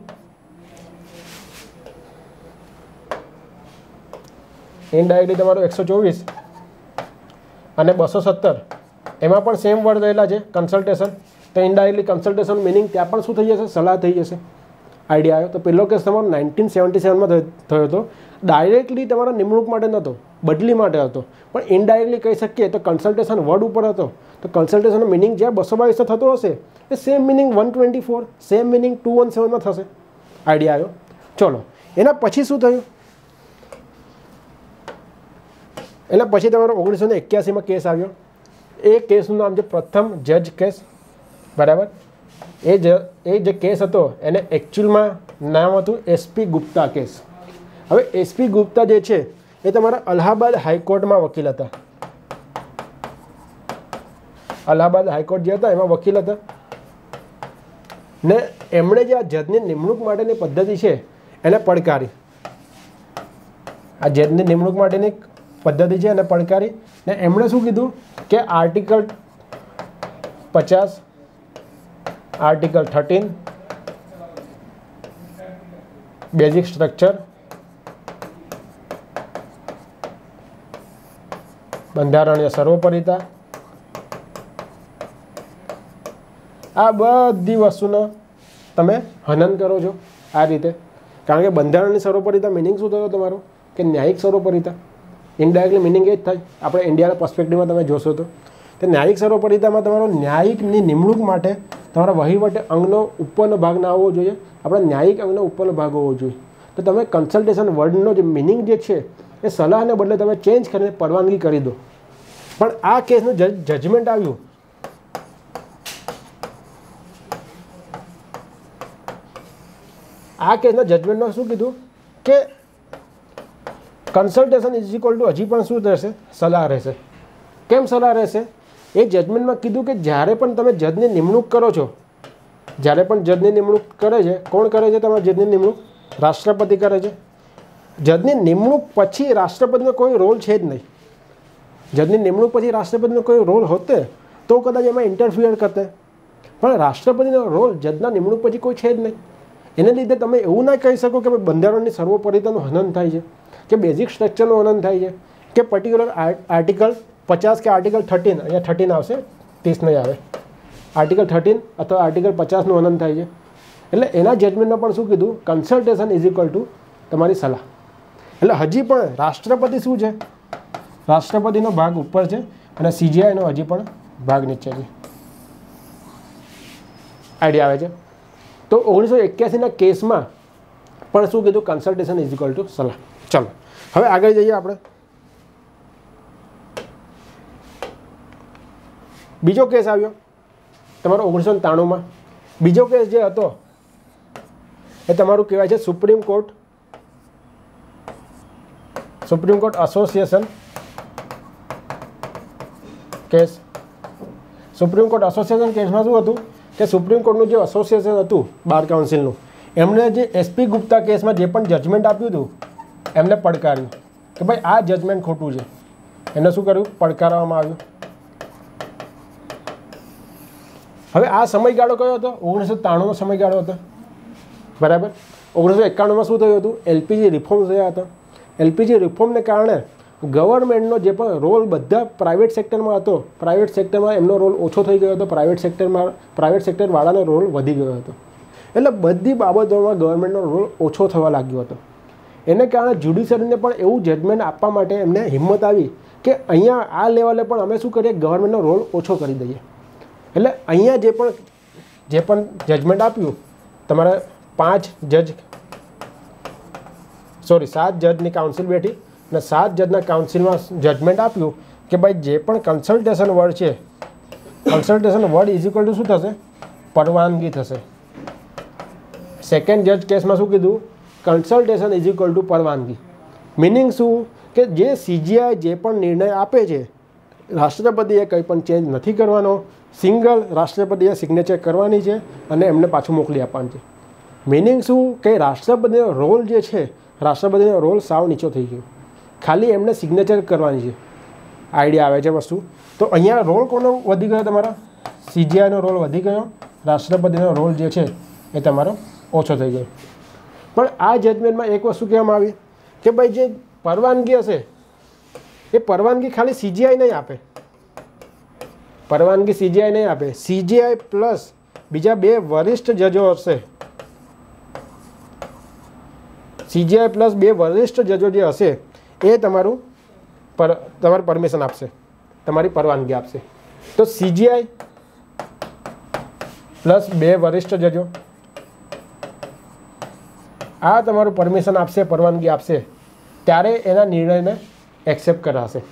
ઇનડાયરેક્ટલી તમારો એકસો ચોવીસ અને બસો સત્તર એમાં પણ સેમ વર્ડ રહેલા છે કન્સલ્ટેશન તો ઇનડાયરેક્ટલી કન્સલ્ટેશન મિનિંગ ત્યાં પણ શું થઈ જશે સલાહ થઈ જશે આઈડિયા આવ્યો તો પહેલો કેસ તમારો નાઇન્ટીન સેવન્ટી સેવનમાં થયો હતો ડાયરેક્ટલી તમારા નિમણૂક માટે નહોતો બદલી માટે હતો પણ ઇનડાયરેક્ટલી કહી શકીએ તો કન્સલ્ટેશન વર્ડ ઉપર હતો તો કન્સલ્ટેશનનો મિનિંગ જ્યાં બસો બાવીસનો થતો હશે એ same meaning one twenty four same meaning two one સેવનમાં થશે આઈડિયા આવ્યો ચલો એના પછી શું થયું એના પછી તમારો ઓગણીસો ને એક્યાસીમાં કેસ આવ્યો એ કેસનું નામ છે પ્રથમ જજ કેસ બરાબર એ જ એ જે કેસ હતો એને એકચ્યુઅલમાં નામ હતું એસપી ગુપ્તા કેસ હવે એસપી ગુપ્તા જે છે એ તમારા અલ્હાબાદ હાઈકોર્ટમાં વકીલ હતા અલ્હાબાદ હાઈકોર્ટ જે હતા એમાં વકીલ હતા ને એમણે જે આ જજની નિમણૂક માટેની પદ્ધતિ છે એને પડકારી આ જજની નિમણૂક માટેની પદ્ધતિ છે એને પડકારી ને એમણે શું કીધું કે આર્ટિકલ પચાસ આર્ટિકલ થર્ટીન બેઝિક સ્ટ્રક્ચર બંધારણીય સર્વોપરિતા આ બધી વસ્તુનો તમે હનન કરો છો આ રીતે કારણ કે બંધારણની સર્વોપરિતા મિનિંગ શું થયો તમારો કે ન્યાયિક સર્વોપરિતા ઇનડાયરેક્ટલી મિનિંગ એ જ થાય આપણે ઇન્ડિયાના પર્સ્પેક્ટિવમાં તમે જોશો તો તે ન્યાયિક સર્વોપરિતામાં તમારો ન્યાયિકની નિમણૂક માટે તમારા વહીવટ અંગનો ઉપરનો ભાગ ના હોવો જોઈએ આપણા ન્યાયિક અંગનો ઉપરનો ભાગ હોવો જોઈએ તો તમે કન્સલ્ટેશન વર્ડનો જે મિનિંગ જે છે એ સલાહને બદલે તમે ચેન્જ કરીને પરવાનગી કરી દો પણ આ કેસનું જજમેન્ટ આવ્યું આ કેસના જજમેન્ટમાં શું કીધું કે કન્સલ્ટેશન ઇઝ ઇક્વલ ટુ હજી પણ શું રહેશે સલાહ રહેશે કેમ સલાહ રહેશે એ જજમેન્ટમાં કીધું કે જ્યારે પણ તમે જજની નિમણૂક કરો છો જ્યારે પણ જજની નિમણૂક કરે છે કોણ કરે છે તમારા જજની નિમણૂક રાષ્ટ્રપતિ કરે છે જજની નિમણૂક પછી રાષ્ટ્રપતિનો કોઈ રોલ છે જ નહીં જજની નિમણૂક પછી રાષ્ટ્રપતિનો કોઈ રોલ હોતે તો કદાચ એમાં ઇન્ટરફિયર કરતે પણ રાષ્ટ્રપતિનો રોલ જજના નિમણૂક પછી કોઈ છે જ નહીં એને લીધે તમે એવું ના કહી શકો કે ભાઈ બંધારણની સર્વોપરિતાનું હનન થાય છે કે બેઝિક સ્ટ્રક્ચરનું હનન થાય છે કે પર્ટિક્યુલર આર્ટિકલ પચાસ કે આર્ટિકલ થર્ટીન અહીંયા થર્ટીન આવશે ત્રીસ નહીં આવે આર્ટિકલ થર્ટીન અથવા આર્ટિકલ પચાસનું હનન થાય છે એટલે એના જજમેન્ટમાં પણ શું કીધું કન્સલ્ટેશન ઇઝ ઇક્વલ ટુ તમારી સલાહ એટલે હજી પણ રાષ્ટ્રપતિ શું છે રાષ્ટ્રપતિનો ભાગ ઉપર છે અને સીજીઆઈનો હજી પણ ભાગ નીચે છે આઈડિયા આવે છે તો ઓગણીસો એક્યાસીના કેસમાં પણ શું કીધું કન્સલ્ટેશન ઇઝ ઇક્વલ ટુ સલાહ ચાલો હવે આગળ જઈએ આપણે બીજો કેસ આવ્યો તમારો ઓગણીસો ત્રાણુંમાં બીજો કેસ જે હતો એ તમારું કહેવાય છે supreme court supreme court association case supreme court association કેસમાં શું હતું કે સુપ્રીમ કોર્ટનું જે એસોસિએશન હતું બાર કાઉન્સિલનું એમણે જે એસપી ગુપ્તા કેસમાં જે પણ જજમેન્ટ આપ્યું હતું એમને પડકાર્યું કે ભાઈ આ જજમેન્ટ ખોટું છે એને શું કર્યું પડકારવામાં આવ્યું હવે આ સમયગાળો કયો હતો ઓગણીસો ત્રાણુંનો સમયગાળો હતો બરાબર ઓગણીસો એકાણુંમાં શું થયું હતું એલપીજી રિફોર્મ થયા હતા એલપીજી રિફોર્મને કારણે ગવર્મેન્ટનો જે પણ રોલ બધા પ્રાઇવેટ સેક્ટરમાં હતો પ્રાઇવેટ સેક્ટરમાં એમનો રોલ ઓછો થઈ ગયો હતો પ્રાઇવેટ સેક્ટરમાં પ્રાઇવેટ સેક્ટરવાળાનો રોલ વધી ગયો હતો એટલે બધી બાબતોમાં ગવર્મેન્ટનો રોલ ઓછો થવા લાગ્યો હતો એને કારણે જ્યુડિશરીને પણ એવું જજમેન્ટ આપવા માટે એમને હિંમત આવી કે અહીંયા આ લેવલે પણ અમે શું કરીએ ગવર્મેન્ટનો રોલ ઓછો કરી દઈએ એટલે અહીંયા જે પણ જે પણ જજમેન્ટ આપ્યું તમારે પાંચ જજ સોરી સાત જજની કાઉન્સિલ બેઠી અને સાત જજના કાઉન્સિલમાં જજમેન્ટ આપ્યું કે ભાઈ જે પણ કન્સલ્ટેશન વર્ડ છે કન્સલ્ટેશન વર્ડ ઇઝ ટુ શું થશે પરવાનગી થશે સેકન્ડ જજ કેસમાં શું કીધું કન્સલ્ટેશન ઇઝ ઇક્વલ ટુ પરવાનગી મિનિંગ શું કે જે સીજીઆઈ જે પણ નિર્ણય આપે છે રાષ્ટ્રપતિએ કંઈ પણ ચેન્જ નથી કરવાનો સિંગલ રાષ્ટ્રપતિએ સિગ્નેચર કરવાની છે અને એમને પાછું મોકલી આપવાનું છે મિનિંગ શું કે રાષ્ટ્રપતિનો રોલ જે છે રાષ્ટ્રપતિનો રોલ સાવ નીચો થઈ ગયો ખાલી એમને સિગ્નેચર કરવાની છે આઈડિયા આવે છે વસ્તુ તો અહીંયા રોલ કોનો વધી ગયો તમારા સીજીઆઈનો રોલ વધી ગયો રાષ્ટ્રપતિનો રોલ જે છે એ તમારો ઓછો થઈ ગયો પણ આ જજમેન્ટમાં એક વસ્તુ કહેવામાં આવી કે ભાઈ જે પરવાનગી હશે એ પરવાનગી ખાલી સીજીઆઈ નહીં આપે પરવાનગી સીજીઆઈ નહીં આપે સીજીઆઈ પ્લસ બીજા બે વરિષ્ઠ જજો હશે સીજીઆઈ પ્લસ બે વરિષ્ઠ જજો જે હશે એ તમારું પર તમારું પરમિશન આપશે તમારી પરવાનગી આપશે તો સીજીઆઈ પ્લસ બે વરિષ્ઠ જજો આ તમારું પરમિશન આપશે પરવાનગી આપશે ત્યારે એના નિર્ણયને એક્સેપ્ટ કરાશે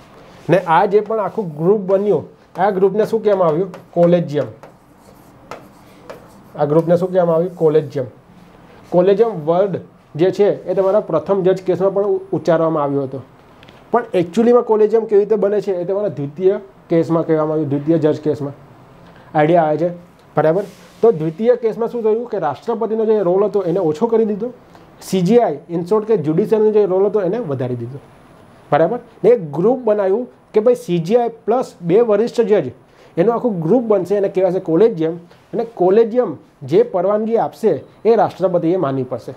ને આ જે પણ આખું ગ્રુપ બન્યું આ ગ્રુપને શું કહેવામાં આવ્યું કોલેજિયમ આ ગ્રુપને શું કહેવામાં આવ્યું કોલેજિયમ કોલેજિયમ વર્લ્ડ જે છે એ તમારા પ્રથમ જજ કેસમાં પણ ઉચ્ચારવામાં આવ્યો હતો પણ એકચ્યુઅલીમાં કોલેજિયમ કેવી રીતે બને છે એ તમારા દ્વિતીય કેસમાં કહેવામાં આવ્યું દ્વિતીય જજ કેસમાં આઈડિયા આવે છે બરાબર તો દ્વિતીય કેસમાં શું થયું કે રાષ્ટ્રપતિનો જે રોલ હતો એને ઓછો કરી દીધો સીજીઆઈ ઇન્સોર્ટ કે જ્યુડિશિયલનો જે રોલ હતો એને વધારી દીધો બરાબર ને એક ગ્રુપ બનાવ્યું કે ભાઈ સીજીઆઈ પ્લસ બે વરિષ્ઠ જજ એનું આખું ગ્રુપ બનશે એને કહેવાશે કોલેજિયમ અને કોલેજિયમ જે પરવાનગી આપશે એ રાષ્ટ્રપતિએ માનવી પડશે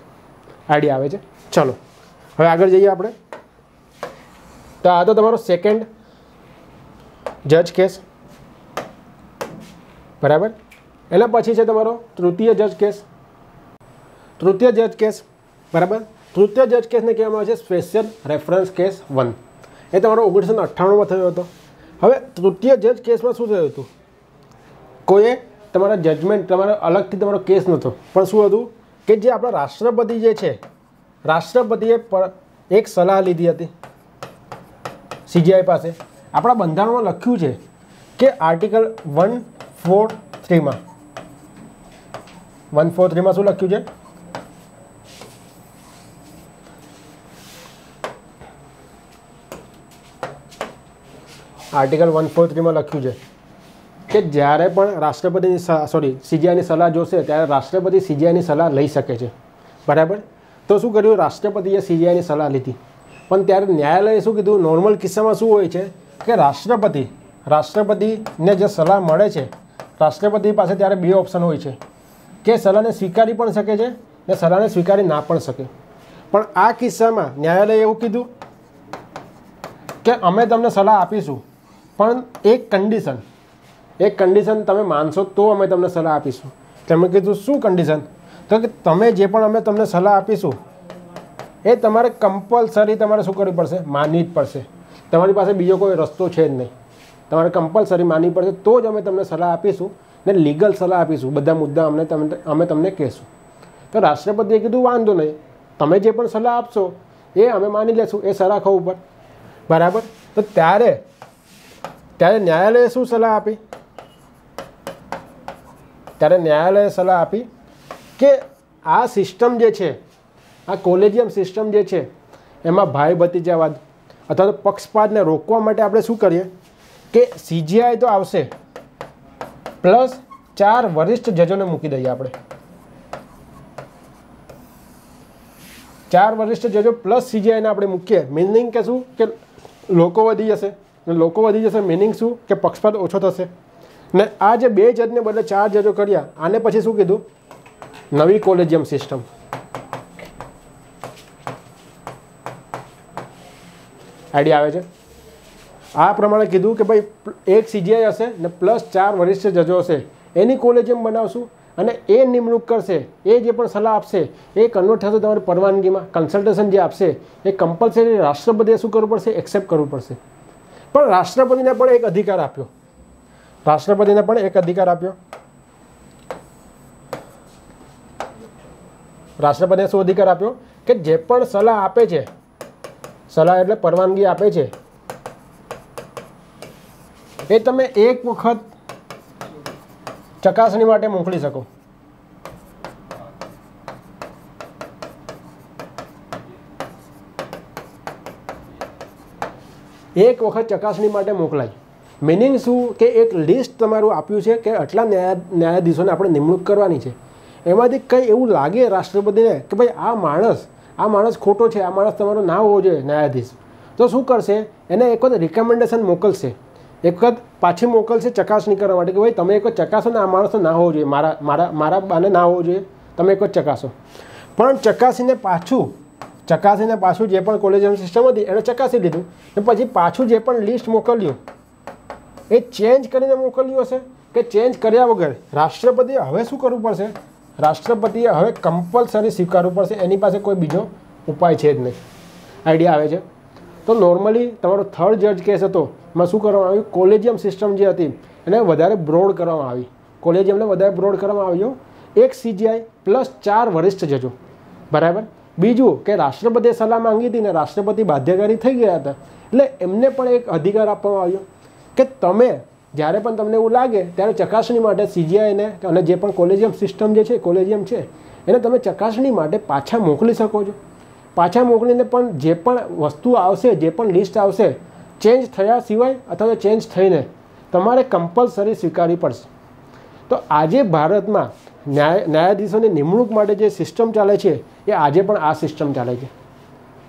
આઈડિયા આવે છે ચલો હવે આગળ જઈએ આપણે તો આ તો તમારો સેકન્ડ જજ કેસ બરાબર એના પછી છે તમારો તૃતીય જજ કેસ તૃતીય જજ કેસ બરાબર તૃતીય જજ કેસને કહેવામાં આવે છે સ્પેશિયલ રેફરન્સ કેસ વન એ તમારો ઓગણીસો ને અઠ્ઠાણુંમાં થયો હતો હવે તૃતીય જજ કેસમાં શું થયું હતું કોઈએ તમારા જજમેન્ટ તમારા અલગથી તમારો કેસ નહોતો પણ શું હતું કે જે આપણા રાષ્ટ્રપતિ જે છે રાષ્ટ્રપતિએ એક સલાહ લીધી હતી સીજીઆઈ પાસે આપણા બંધારણમાં લખ્યું છે કે આર્ટિકલ વન ફોર થ્રીમાં વન ફોર થ્રીમાં શું લખ્યું છે આર્ટિકલ વન ફોર થ્રીમાં લખ્યું છે કે જ્યારે પણ રાષ્ટ્રપતિની સોરી સીજીઆઈની સલાહ જોશે ત્યારે રાષ્ટ્રપતિ સીજીઆઈની સલાહ લઈ શકે છે બરાબર તો શું કર્યું રાષ્ટ્રપતિએ સીજીઆઈની સલાહ લીધી પણ ત્યારે ન્યાયાલયે શું કીધું નોર્મલ કિસ્સામાં શું હોય છે કે રાષ્ટ્રપતિ રાષ્ટ્રપતિને જે સલાહ મળે છે રાષ્ટ્રપતિ પાસે ત્યારે બે ઓપ્શન હોય છે કે સલાહને સ્વીકારી પણ શકે છે ને સલાહને સ્વીકારી ના પણ શકે પણ આ કિસ્સામાં ન્યાયાલયે એવું કીધું કે અમે તમને સલાહ આપીશું પણ એક કન્ડિશન એક કન્ડિશન તમે માનશો તો અમે તમને સલાહ આપીશું તેમણે કીધું શું કન્ડિશન તો કે તમે જે પણ અમે તમને સલાહ આપીશું એ તમારે કમ્પલસરી તમારે શું કરવું પડશે માનવી જ પડશે તમારી પાસે બીજો કોઈ રસ્તો છે જ નહીં તમારે કમ્પલસરી માનવી પડશે તો જ અમે તમને સલાહ આપીશું ને લીગલ સલાહ આપીશું બધા મુદ્દા અમને તમને અમે તમને કહેશું તો રાષ્ટ્રપતિએ કીધું વાંધો નહીં તમે જે પણ સલાહ આપશો એ અમે માની લેશું એ સલાહ ઉપર બરાબર તો ત્યારે ત્યારે ન્યાયાલયે શું સલાહ આપી ત્યારે ન્યાયાલયે સલાહ આપી કે આ સિસ્ટમ જે છે આ કોલેજિયમ સિસ્ટમ જે છે એમાં ભાઈ ભતીજાવાદ અથવા તો પક્ષપાતને રોકવા માટે આપણે શું કરીએ કે સીજીઆઈ તો આવશે પ્લસ ચાર વરિષ્ઠ જજોને મૂકી દઈએ આપણે ચાર વરિષ્ઠ જજો પ્લસ સીજીઆઈને આપણે મૂકીએ મિનિંગ કે શું કે લોકો વધી જશે લોકો વધી જશે મિનિંગ શું કે પક્ષપાત ઓછો થશે ને આ જે બે જજને બદલે ચાર જજો કર્યા આને પછી શું કીધું નવી કોલેજિયમ સિસ્ટમ આઈડિયા આવે છે આ પ્રમાણે કીધું કે ભાઈ એક સીજીઆઈ હશે ને પ્લસ ચાર વરિષ્ઠ જજો હશે એની કોલેજિયમ બનાવશું અને એ નિમણૂક કરશે એ જે પણ સલાહ આપશે એ કન્વર્ટ થશે તમારી પરવાનગીમાં કન્સલ્ટેશન જે આપશે એ કમ્પલસરી રાષ્ટ્રપતિએ શું કરવું પડશે એક્સેપ્ટ કરવું પડશે પણ રાષ્ટ્રપતિને પણ એક અધિકાર આપ્યો રાષ્ટ્રપતિને પણ એક અધિકાર આપ્યો રાષ્ટ્રપતિને શું અધિકાર આપ્યો કે જે પણ સલાહ આપે છે સલાહ એટલે પરવાનગી આપે છે એ તમે એક વખત ચકાસણી માટે મોકલી શકો એક વખત ચકાસણી માટે મોકલાય મિનિંગ શું કે એક લિસ્ટ તમારું આપ્યું છે કે આટલા ન્યાય ન્યાયાધીશોને આપણે નિમણૂક કરવાની છે એમાંથી કંઈ એવું લાગે રાષ્ટ્રપતિને કે ભાઈ આ માણસ આ માણસ ખોટો છે આ માણસ તમારો ના હોવો જોઈએ ન્યાયાધીશ તો શું કરશે એને એક વખત રિકમેન્ડેશન મોકલશે એક વખત પાછી મોકલશે ચકાસણી કરવા માટે કે ભાઈ તમે એક વખત ચકાસો ને આ માણસ ના હોવો જોઈએ મારા મારા મારા બાને ના હોવો જોઈએ તમે એક વખત ચકાસો પણ ચકાસીને પાછું ચકાસીને પાછું જે પણ કોલેજની સિસ્ટમ હતી એને ચકાસી લીધું અને પછી પાછું જે પણ લિસ્ટ મોકલ્યું એ ચેન્જ કરીને મોકલ્યું હશે કે ચેન્જ કર્યા વગર રાષ્ટ્રપતિએ હવે શું કરવું પડશે રાષ્ટ્રપતિએ હવે કમ્પલસરી સ્વીકારવું પડશે એની પાસે કોઈ બીજો ઉપાય છે જ નહીં આઈડિયા આવે છે તો નોર્મલી તમારો થર્ડ જજ કેસ હતો એમાં શું કરવામાં આવ્યું કોલેજિયમ સિસ્ટમ જે હતી એને વધારે બ્રોડ કરવામાં આવી કોલેજિયમને વધારે બ્રોડ કરવામાં આવ્યો એક સીજીઆઈ પ્લસ ચાર વરિષ્ઠ જજો બરાબર બીજું કે રાષ્ટ્રપતિએ સલાહ માંગી હતી ને રાષ્ટ્રપતિ બાધ્યકારી થઈ ગયા હતા એટલે એમને પણ એક અધિકાર આપવામાં આવ્યો કે તમે જ્યારે પણ તમને એવું લાગે ત્યારે ચકાસણી માટે સીજીઆઈને અને જે પણ કોલેજિયમ સિસ્ટમ જે છે કોલેજિયમ છે એને તમે ચકાસણી માટે પાછા મોકલી શકો છો પાછા મોકલીને પણ જે પણ વસ્તુ આવશે જે પણ લિસ્ટ આવશે ચેન્જ થયા સિવાય અથવા તો ચેન્જ થઈને તમારે કમ્પલસરી સ્વીકારવી પડશે તો આજે ભારતમાં ન્યાય ન્યાયાધીશોની નિમણૂક માટે જે સિસ્ટમ ચાલે છે એ આજે પણ આ સિસ્ટમ ચાલે છે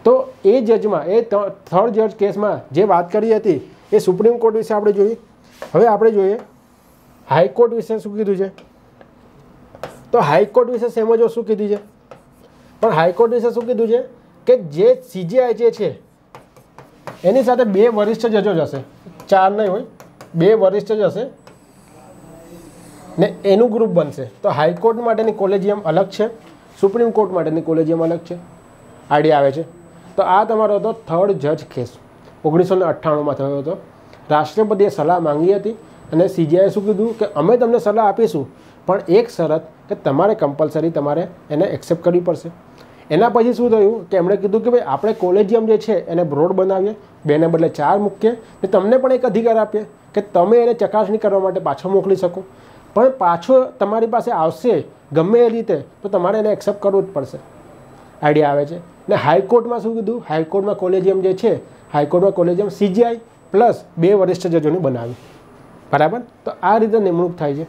તો એ જજમાં એ થર્ડ જજ કેસમાં જે વાત કરી હતી એ સુપ્રીમ કોર્ટ વિશે આપણે જોઈએ હવે આપણે જોઈએ હાઈકોર્ટ વિશે શું કીધું છે તો હાઈકોર્ટ વિશે સેમજો શું કીધું છે પણ હાઈકોર્ટ વિશે શું કીધું છે કે જે સીજીઆઈ જે છે એની સાથે બે વરિષ્ઠ જજો જ હશે ચાર નહીં હોય બે વરિષ્ઠ જ હશે ને એનું ગ્રુપ બનશે તો હાઈકોર્ટ માટેની કોલેજિયમ અલગ છે સુપ્રીમ કોર્ટ માટેની કોલેજિયમ અલગ છે આઈડિયા આવે છે તો આ તમારો હતો થર્ડ જજ કેસ ઓગણીસો ને અઠ્ઠાણુંમાં થયો હતો રાષ્ટ્રપતિએ સલાહ માંગી હતી અને સીજીઆઈએ શું કીધું કે અમે તમને સલાહ આપીશું પણ એક શરત કે તમારે કમ્પલસરી તમારે એને એક્સેપ્ટ કરવી પડશે એના પછી શું થયું કે એમણે કીધું કે ભાઈ આપણે કોલેજિયમ જે છે એને બ્રોડ બનાવીએ બેને બદલે ચાર મૂકીએ ને તમને પણ એક અધિકાર આપીએ કે તમે એને ચકાસણી કરવા માટે પાછો મોકલી શકો પણ પાછો તમારી પાસે આવશે ગમે એ રીતે તો તમારે એને એક્સેપ્ટ કરવું જ પડશે આઈડિયા આવે છે ને હાઈકોર્ટમાં શું કીધું હાઈકોર્ટમાં કોલેજિયમ જે છે હાઈકોર્ટમાં કોલેજિયમ સીજીઆઈ પ્લસ બે વરિષ્ઠ જજોને બનાવ્યું બરાબર તો આ રીતે નિમણૂક થાય છે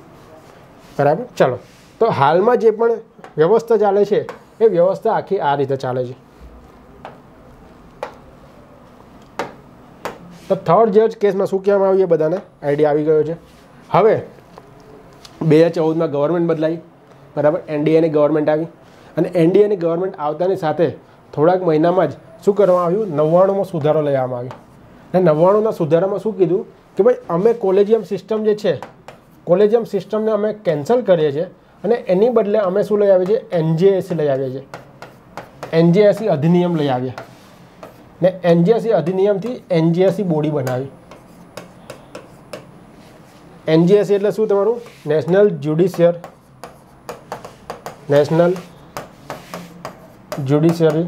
બરાબર ચાલો તો હાલમાં જે પણ વ્યવસ્થા ચાલે છે એ વ્યવસ્થા આખી આ રીતે ચાલે છે તો થર્ડ જજ કેસમાં શું કહેવામાં આવ્યું એ બધાને આઈડિયા આવી ગયો છે હવે બે હજાર ચૌદમાં ગવર્મેન્ટ બદલાઈ બરાબર એનડીએની ગવર્મેન્ટ આવી અને એનડીએની ગવર્મેન્ટ આવતાની સાથે થોડાક મહિનામાં જ શું કરવામાં આવ્યું નવ્વાણુંમાં સુધારો લેવામાં આવ્યો અને નવ્વાણુંના સુધારામાં શું કીધું કે ભાઈ અમે કોલેજિયમ સિસ્ટમ જે છે કોલેજિયમ સિસ્ટમને અમે કેન્સલ કરીએ છીએ અને એની બદલે અમે શું લઈ આવીએ છીએ એનજીએસસી લઈ આવીએ છીએ એનજીએસી અધિનિયમ લઈ આવ્યા ને એનજીએસી અધિનિયમથી એનજીએસસી બોડી બનાવી એનજીએસસી એટલે શું તમારું national judiciary national judiciary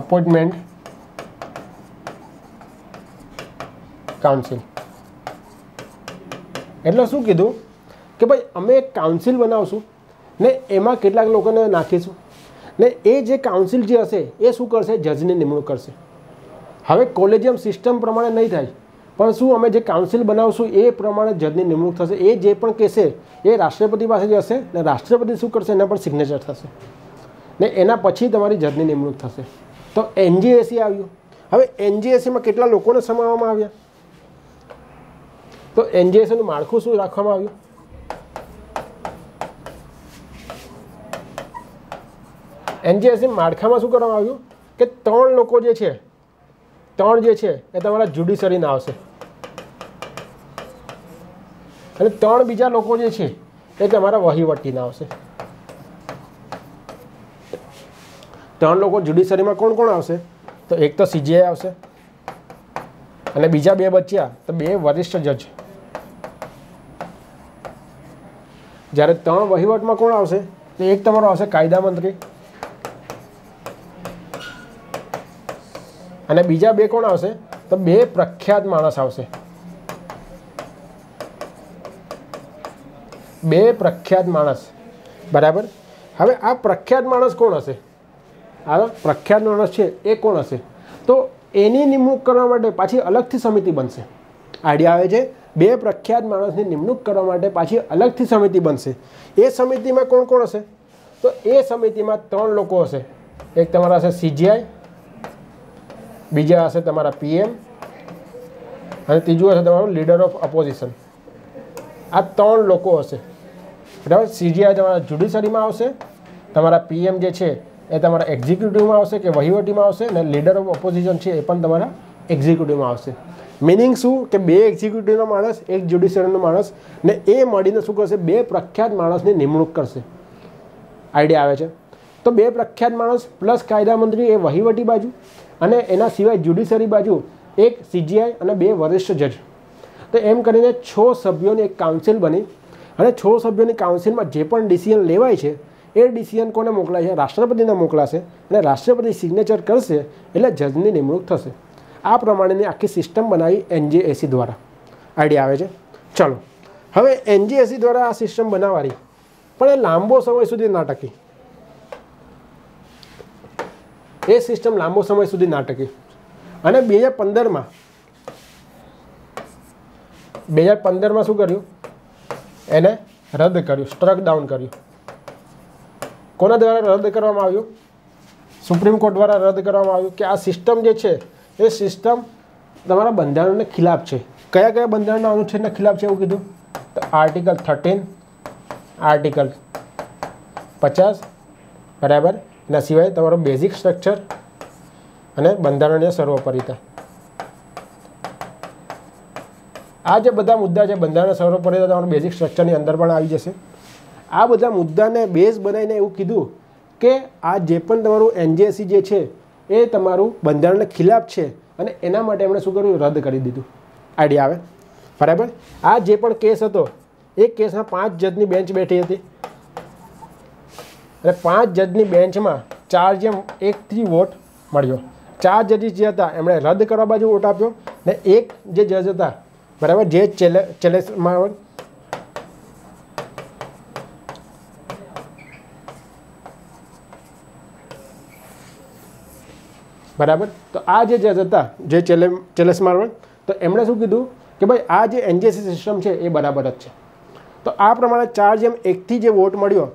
appointment council એટલે શું કીધું કે ભાઈ અમે એક કાઉન્સિલ બનાવશું ને એમાં કેટલાક લોકોને નાખીશું ને એ જે કાઉન્સિલ જે હશે એ શું કરશે જજની નિમણૂક કરશે હવે કોલેજિયમ સિસ્ટમ પ્રમાણે નહીં થાય પણ શું અમે જે કાઉન્સિલ બનાવશું એ પ્રમાણે જજની નિમણૂક થશે એ જે પણ કહેશે એ રાષ્ટ્રપતિ પાસે જશે ને રાષ્ટ્રપતિ શું કરશે એના પર સિગ્નેચર થશે ને એના પછી તમારી જજની નિમણૂક થશે તો એનજીએસી આવ્યું હવે એનજીએસીમાં કેટલા લોકોને સમાવવામાં આવ્યા તો એનજીએસીનું માળખું શું રાખવામાં આવ્યું એનજીએસી માળખામાં શું કરવામાં આવ્યું કે ત્રણ લોકો જે છે ત્રણ જે છે એ તમારા જ્યુડિશરીના આવશે અને ત્રણ બીજા લોકો જે છે એ તમારા વહીવટીના આવશે ત્રણ લોકો જ્યુડિશરીમાં કોણ કોણ આવશે તો એક તો સીજીઆઈ આવશે અને બીજા બે બચ્યા તો બે વરિષ્ઠ જજ જ્યારે ત્રણ વહીવટમાં કોણ આવશે તો એક તમારો આવશે કાયદા મંત્રી અને બીજા બે કોણ આવશે તો બે પ્રખ્યાત માણસ આવશે બે પ્રખ્યાત માણસ બરાબર હવે આ પ્રખ્યાત માણસ કોણ હશે આ પ્રખ્યાત માણસ છે એ કોણ હશે તો એની નિમણૂક કરવા માટે પાછી અલગથી સમિતિ બનશે આઈડિયા આવે છે બે પ્રખ્યાત માણસની નિમણૂક કરવા માટે પાછી અલગથી સમિતિ બનશે એ સમિતિમાં કોણ કોણ હશે તો એ સમિતિમાં ત્રણ લોકો હશે એક તમારા હશે સીજીઆઈ બીજા હશે તમારા પીએમ અને ત્રીજું હશે તમારું લીડર ઓફ અપોઝિશન આ ત્રણ લોકો હશે બરાબર સીજીઆઈ તમારા જ્યુડિશરીમાં આવશે તમારા પીએમ જે છે એ તમારા એક્ઝિક્યુટિવમાં આવશે કે વહીવટીમાં આવશે અને લીડર ઓફ ઓપોઝિશન છે એ પણ તમારા એક્ઝિક્યુટિવમાં આવશે મિનિંગ શું કે બે એક્ઝિક્યુટિવનો માણસ એક જ્યુડિશિયરીનો માણસ ને એ મળીને શું કરશે બે પ્રખ્યાત માણસની નિમણૂક કરશે આઈડિયા આવે છે તો બે પ્રખ્યાત માણસ પ્લસ કાયદા મંત્રી એ વહીવટી બાજુ અને એના સિવાય જ્યુડિશરી બાજુ એક સીજીઆઈ અને બે વરિષ્ઠ જજ તો એમ કરીને છ સભ્યોની એક કાઉન્સિલ બની અને છ સભ્યોની કાઉન્સિલમાં જે પણ ડિસિઝન લેવાય છે એ ડિસિઝન કોને મોકલાય છે રાષ્ટ્રપતિને મોકલાશે અને રાષ્ટ્રપતિ સિગ્નેચર કરશે એટલે જજની નિમણૂક થશે આ પ્રમાણેની આખી સિસ્ટમ બનાવી એનજીએસી દ્વારા આઈડિયા આવે છે ચાલો હવે એનજીએસી દ્વારા આ સિસ્ટમ બનાવવાની પણ એ લાંબો સમય સુધી ના ટકી એ સિસ્ટમ લાંબો સમય સુધી ના ટકી અને બે હજાર પંદરમાં બે હજાર પંદરમાં શું કર્યું એને રદ કર્યું સ્ટ્રક ડાઉન કર્યું કોના દ્વારા રદ કરવામાં આવ્યું સુપ્રીમ કોર્ટ દ્વારા રદ કરવામાં આવ્યું કે આ સિસ્ટમ જે છે એ સિસ્ટમ તમારા બંધારણને ખિલાફ છે કયા કયા બંધારણના અનુચ્છેદના ખિલાફ છે એવું કીધું તો આર્ટિકલ થર્ટીન આર્ટિકલ પચાસ બરાબર એના સિવાય તમારો બેઝિક સ્ટ્રક્ચર અને બંધારણીય સર્વોપરિતા આ જે બધા મુદ્દા છે બંધારણીય સર્વોપરિતા તમારું બેઝિક સ્ટ્રક્ચરની અંદર પણ આવી જશે આ બધા મુદ્દાને બેઝ બનાવીને એવું કીધું કે આ જે પણ તમારું એનજીએસસી જે છે એ તમારું બંધારણના ખિલાફ છે અને એના માટે એમણે શું કર્યું રદ કરી દીધું આઈડિયા આવે બરાબર આ જે પણ કેસ હતો એ કેસમાં પાંચ જજની બેન્ચ બેઠી હતી અને પાંચ જજની બેન્ચમાં ચાર જેમ એકથી વોટ મળ્યો ચાર જજીસ જે હતા એમણે રદ કરવા બાજુ વોટ આપ્યો ને એક જે જજ હતા બરાબર જે ચેલે ચેલેસમાં બરાબર તો આ જે જજ હતા જે ચેલેમ ચેલેસ માર્વલ તો એમણે શું કીધું કે ભાઈ આ જે એનજીએસી સિસ્ટમ છે એ બરાબર જ છે તો આ પ્રમાણે ચાર જેમ એકથી જે વોટ મળ્યો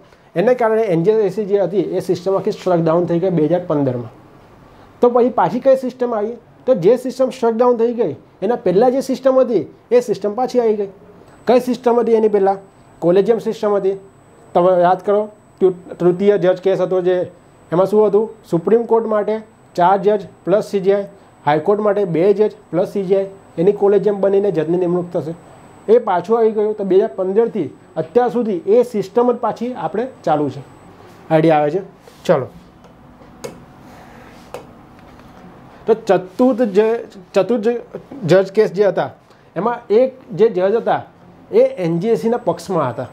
એને કારણે એનજીએસી જે હતી એ સિસ્ટમ આખી શટડાઉન થઈ ગઈ બે હજાર પંદરમાં તો પછી પાછી કઈ સિસ્ટમ આવી તો જે સિસ્ટમ શટડાઉન થઈ ગઈ એના પહેલાં જે સિસ્ટમ હતી એ સિસ્ટમ પાછી આવી ગઈ કઈ સિસ્ટમ હતી એની પહેલાં કોલેજિયમ સિસ્ટમ હતી તમે યાદ કરો તૃતીય જજ કેસ હતો જે એમાં શું હતું સુપ્રીમ કોર્ટ માટે ચાર જજ પ્લસ સીજીઆઈ હાઈકોર્ટ માટે બે જજ પ્લસ સીજીઆઈ એની કોલેજિયમ બનીને જજની નિમણૂક થશે એ પાછું આવી ગયું તો બે હજાર પંદરથી અત્યાર સુધી એ સિસ્ટમ જ પાછી આપણે ચાલુ છે આઈડિયા આવે છે ચલો તો ચતુર્થ જે ચતુર્થ જજ કેસ જે હતા એમાં એક જે જજ હતા એ એનજીએસસીના પક્ષમાં હતા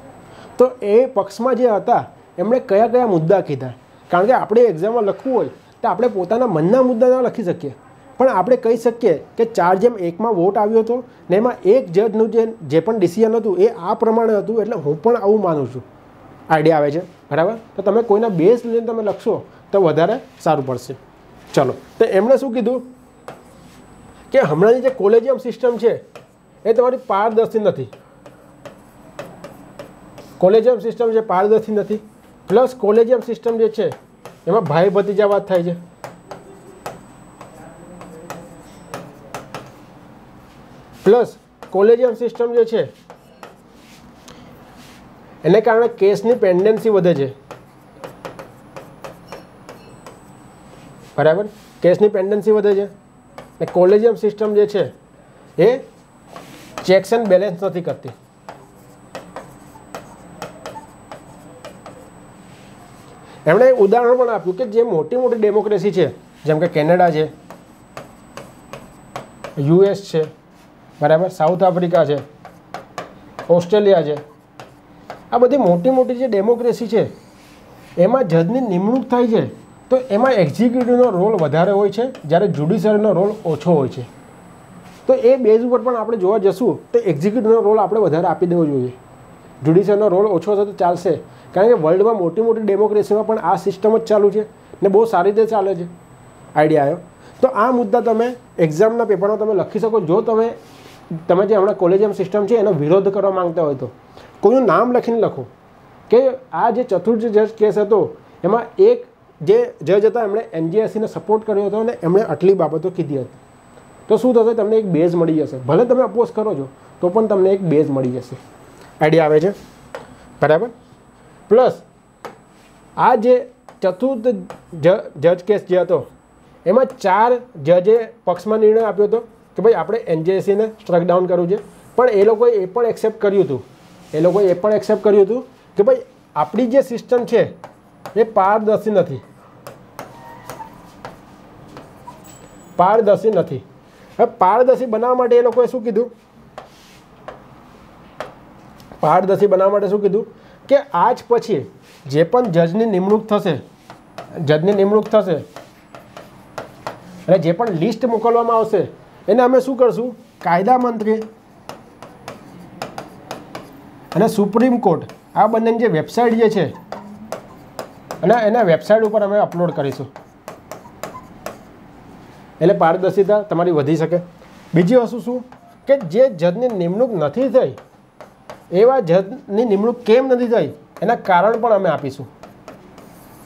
તો એ પક્ષમાં જે હતા એમણે કયા કયા મુદ્દા કીધા કારણ કે આપણે એક્ઝામમાં લખવું હોય તો આપણે પોતાના મનના મુદ્દા ન લખી શકીએ પણ આપણે કહી શકીએ કે ચાર જેમ એકમાં વોટ આવ્યો હતો ને એમાં એક જજનું જે જે પણ ડિસિઝન હતું એ આ પ્રમાણે હતું એટલે હું પણ આવું માનું છું આઈડિયા આવે છે બરાબર તો તમે કોઈના બેઝ લઈને તમે લખશો તો વધારે સારું પડશે ચાલો તો એમણે શું કીધું કે હમણાંની જે કોલેજિયમ સિસ્ટમ છે એ તમારી પારદર્શી નથી કોલેજિયમ સિસ્ટમ જે પારદર્શી નથી પ્લસ કોલેજિયમ સિસ્ટમ જે છે એમાં ભાઈ ભતીજા વાત થાય છે પ્લસ કોલેજિયમ સિસ્ટમ જે છે એને કારણે કેસની પેન્ડન્સી વધે છે બરાબર કેસની પેન્ડન્સી વધે છે ને કોલેજિયમ સિસ્ટમ જે છે એ ચેક્સ એન્ડ બેલેન્સ નથી કરતી એમણે ઉદાહરણ પણ આપ્યું કે જે મોટી મોટી ડેમોક્રેસી છે જેમ કે કેનેડા છે યુએસ છે બરાબર સાઉથ આફ્રિકા છે ઓસ્ટ્રેલિયા છે આ બધી મોટી મોટી જે ડેમોક્રેસી છે એમાં જજની નિમણૂક થાય છે તો એમાં એક્ઝિક્યુટિવનો રોલ વધારે હોય છે જ્યારે જ્યુડિશરીનો રોલ ઓછો હોય છે તો એ બેઝ ઉપર પણ આપણે જોવા જશું તો એક્ઝિક્યુટિવનો રોલ આપણે વધારે આપી દેવો જોઈએ જ્યુડિશિયલનો રોલ ઓછો થતો ચાલશે કારણ કે વર્લ્ડમાં મોટી મોટી ડેમોક્રેસીમાં પણ આ સિસ્ટમ જ ચાલુ છે ને બહુ સારી રીતે ચાલે છે આઈડિયા આવ્યો તો આ મુદ્દા તમે એક્ઝામના પેપરમાં તમે લખી શકો જો તમે તમે જે હમણાં કોલેજિયમ સિસ્ટમ છે એનો વિરોધ કરવા માંગતા હોય તો કોઈનું નામ લખીને લખો કે આ જે ચતુર્થ જજ કેસ હતો એમાં એક જે જજ હતા એમણે એનજીએસસીને સપોર્ટ કર્યો હતો અને એમણે આટલી બાબતો કીધી હતી તો શું થશે તમને એક બેઝ મળી જશે ભલે તમે અપોઝ કરો છો તો પણ તમને એક બેઝ મળી જશે આઈડિયા આવે છે બરાબર પ્લસ આ જે ચતુર્થ જજ કેસ જે હતો એમાં ચાર જજે પક્ષમાં નિર્ણય આપ્યો હતો કે ભાઈ આપણે એનજેએસીને સ્ટ્રકડાઉન કરવું છે પણ એ લોકોએ એ પણ એક્સેપ્ટ કર્યું હતું એ લોકોએ એ પણ એક્સેપ્ટ કર્યું હતું કે ભાઈ આપણી જે સિસ્ટમ છે એ પારદર્શી નથી પારદર્શી નથી હવે પારદર્શી બનાવવા માટે એ લોકોએ શું કીધું પારદર્શી બનાવવા માટે શું કીધું કે આજ પછી જે પણ જજની નિમણૂક થશે જજની નિમણૂક થશે અને જે પણ લિસ્ટ મોકલવામાં આવશે એને અમે શું કરશું કાયદા મંત્રી અને સુપ્રીમ કોર્ટ આ બંનેની જે વેબસાઇટ જે છે અને એના વેબસાઇટ ઉપર અમે અપલોડ કરીશું એટલે પારદર્શિતા તમારી વધી શકે બીજી વસ્તુ શું કે જે જજની નિમણૂક નથી થઈ એવા જજની નિમણૂક કેમ નથી થઈ એના કારણ પણ અમે આપીશું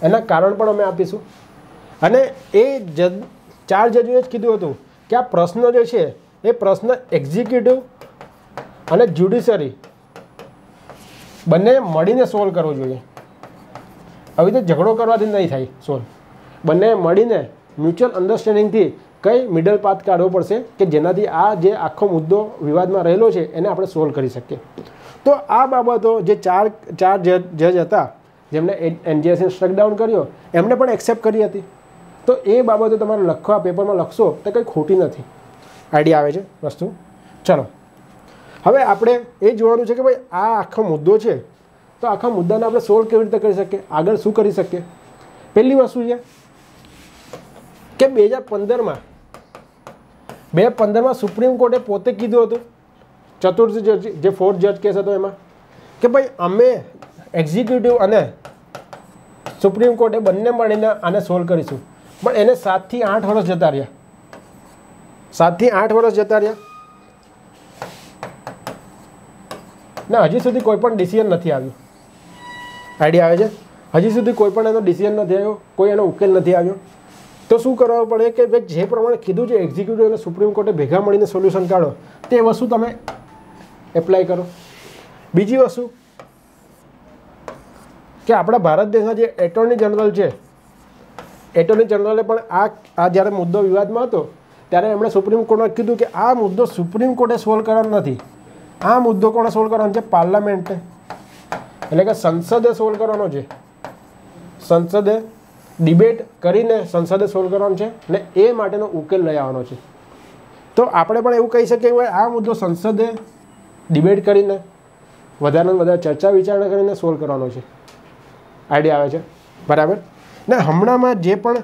એના કારણ પણ અમે આપીશું અને એ જજ ચાર જજોએ જ કીધું હતું કે આ પ્રશ્ન જે છે એ પ્રશ્ન એક્ઝિક્યુટિવ અને જ્યુડિશરી બંને મળીને સોલ્વ કરવો જોઈએ આવી રીતે ઝઘડો કરવાથી નહીં થાય સોલ્વ બંને મળીને મ્યુચ્યુઅલ અન્ડરસ્ટેન્ડિંગથી કઈ મિડલ પાથ કાઢવો પડશે કે જેનાથી આ જે આખો મુદ્દો વિવાદમાં રહેલો છે એને આપણે સોલ્વ કરી શકીએ તો આ બાબતો જે ચાર ચાર જજ હતા જેમણે એનજીએસને સ્ટ્રકડાઉન કર્યો એમને પણ એક્સેપ્ટ કરી હતી તો એ બાબતો તમારે લખવા પેપરમાં લખશો તો કંઈ ખોટી નથી આઈડિયા આવે છે વસ્તુ ચલો હવે આપણે એ જોવાનું છે કે ભાઈ આ આખો મુદ્દો છે તો આખા મુદ્દાને આપણે સોલ્વ કેવી રીતે કરી શકીએ આગળ શું કરી શકીએ પહેલી વસ્તુ છે કે બે હજાર પંદરમાં બે પંદરમાં સુપ્રીમ કોર્ટે પોતે કીધું હતું ચતુર્થ જજ જે ફોર્થ જજ કેસ હતો એમાં કે ભાઈ અમે એક્ઝિક્યુટિવ અને સુપ્રીમ કોર્ટે બંને મળીને આને સોલ્વ કરીશું પણ એને સાતથી આઠ વર્ષ જતા રહ્યા સાતથી આઠ વર્ષ જતા રહ્યા ના હજી સુધી કોઈ પણ ડિસિઝન નથી આવ્યું આઈડિયા આવે છે હજી સુધી કોઈ પણ એનો ડિસિઝન નથી આવ્યો કોઈ એનો ઉકેલ નથી આવ્યો તો શું કરવા પડે કે ભાઈ જે પ્રમાણે કીધું છે એક્ઝિક્યુટિવ અને સુપ્રીમ કોર્ટે ભેગા મળીને સોલ્યુશન કાઢો તે વસ્તુ તમે એપ્લાય કરો બીજી વસ્તુ કે આપણા ભારત દેશના જે એટોર્ની જનરલ છે એટોર્ની જનરલે પણ આ આ જ્યારે મુદ્દો વિવાદમાં હતો ત્યારે એમણે સુપ્રીમ કોર્ટમાં કીધું કે આ મુદ્દો સુપ્રીમ કોર્ટે સોલ્વ કરવાનો નથી આ મુદ્દો કોણે સોલ્વ કરવાનો છે પાર્લામેન્ટે એટલે કે સંસદે સોલ્વ કરવાનો છે સંસદે ડિબેટ કરીને સંસદે સોલ્વ કરવાનો છે ને એ માટેનો ઉકેલ લઈ આવવાનો છે તો આપણે પણ એવું કહી શકીએ કે આ મુદ્દો સંસદે ડિબેટ કરીને વધારે વધારે ચર્ચા વિચારણા કરીને સોલ્વ કરવાનો છે આઈડિયા આવે છે બરાબર ને હમણાંમાં જે પણ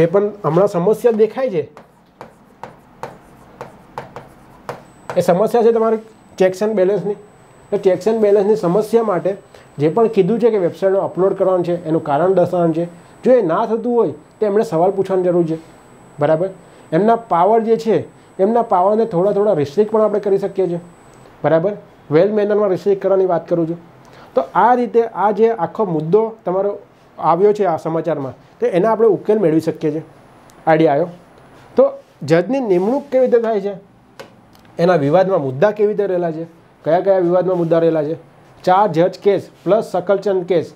જે પણ હમણાં સમસ્યા દેખાય છે એ સમસ્યા છે તમારે ચેક્સ એન્ડ બેલેન્સની તો ચેક્સ એન્ડ બેલેન્સની સમસ્યા માટે જે પણ કીધું છે કે વેબસાઇટનો અપલોડ કરવાનું છે એનું કારણ દર્શાવવાનું છે જો એ ના થતું હોય તો એમણે સવાલ પૂછવાની જરૂર છે બરાબર એમના પાવર જે છે એમના પાવરને થોડા થોડા રિસ્ટ્રિક્ટ પણ આપણે કરી શકીએ છીએ બરાબર વેલ મેનરમાં રિસ્ટ્રિક્ટ કરવાની વાત કરું છું તો આ રીતે આ જે આખો મુદ્દો તમારો આવ્યો છે આ સમાચારમાં તો એના આપણે ઉકેલ મેળવી શકીએ છીએ આઈડિયા આવ્યો તો જજની નિમણૂક કેવી રીતે થાય છે એના વિવાદમાં મુદ્દા કેવી રીતે રહેલા છે કયા કયા વિવાદમાં મુદ્દા રહેલા છે ચાર જજ કેસ પ્લસ સકલચંદ કેસ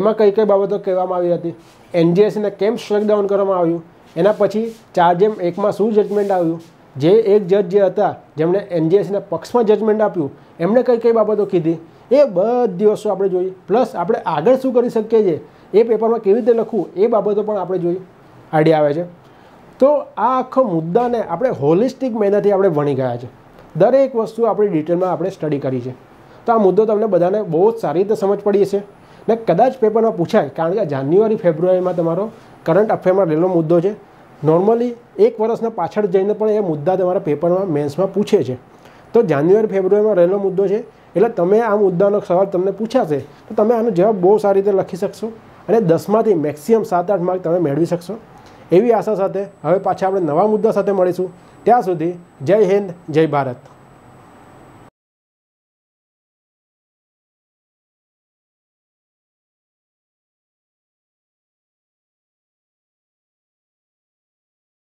એમાં કઈ કઈ બાબતો કહેવામાં આવી હતી એનજીએસને કેમ શટડાઉન કરવામાં આવ્યું એના પછી ચાર જેમ એકમાં શું જજમેન્ટ આવ્યું જે એક જજ જે હતા જેમણે એનજીએસના પક્ષમાં જજમેન્ટ આપ્યું એમણે કઈ કઈ બાબતો કીધી એ બધી વસ્તુ આપણે જોઈ પ્લસ આપણે આગળ શું કરી શકીએ છીએ એ પેપરમાં કેવી રીતે લખવું એ બાબતો પણ આપણે જોઈ આઈડિયા આવે છે તો આ આખો મુદ્દાને આપણે હોલિસ્ટિક મેનાથી આપણે ભણી ગયા છે દરેક વસ્તુ આપણી ડિટેલમાં આપણે સ્ટડી કરી છે તો આ મુદ્દો તમને બધાને બહુ જ સારી રીતે સમજ પડી છે ને કદાચ પેપરમાં પૂછાય કારણ કે જાન્યુઆરી ફેબ્રુઆરીમાં તમારો કરંટ અફેરમાં રહેલો મુદ્દો છે નોર્મલી એક વર્ષના પાછળ જઈને પણ એ મુદ્દા તમારા પેપરમાં મેન્સમાં પૂછે છે તો જાન્યુઆરી ફેબ્રુઆરીમાં રહેલો મુદ્દો છે એટલે તમે આ મુદ્દાનો સવાલ તમને પૂછાશે તો તમે આનો જવાબ બહુ સારી રીતે લખી શકશો અને દસમાંથી મેક્સિમમ સાત આઠ માર્ક તમે મેળવી શકશો એવી આશા સાથે હવે પાછા આપણે નવા મુદ્દા સાથે મળીશું ત્યાં સુધી જય હિન્દ જય ભારત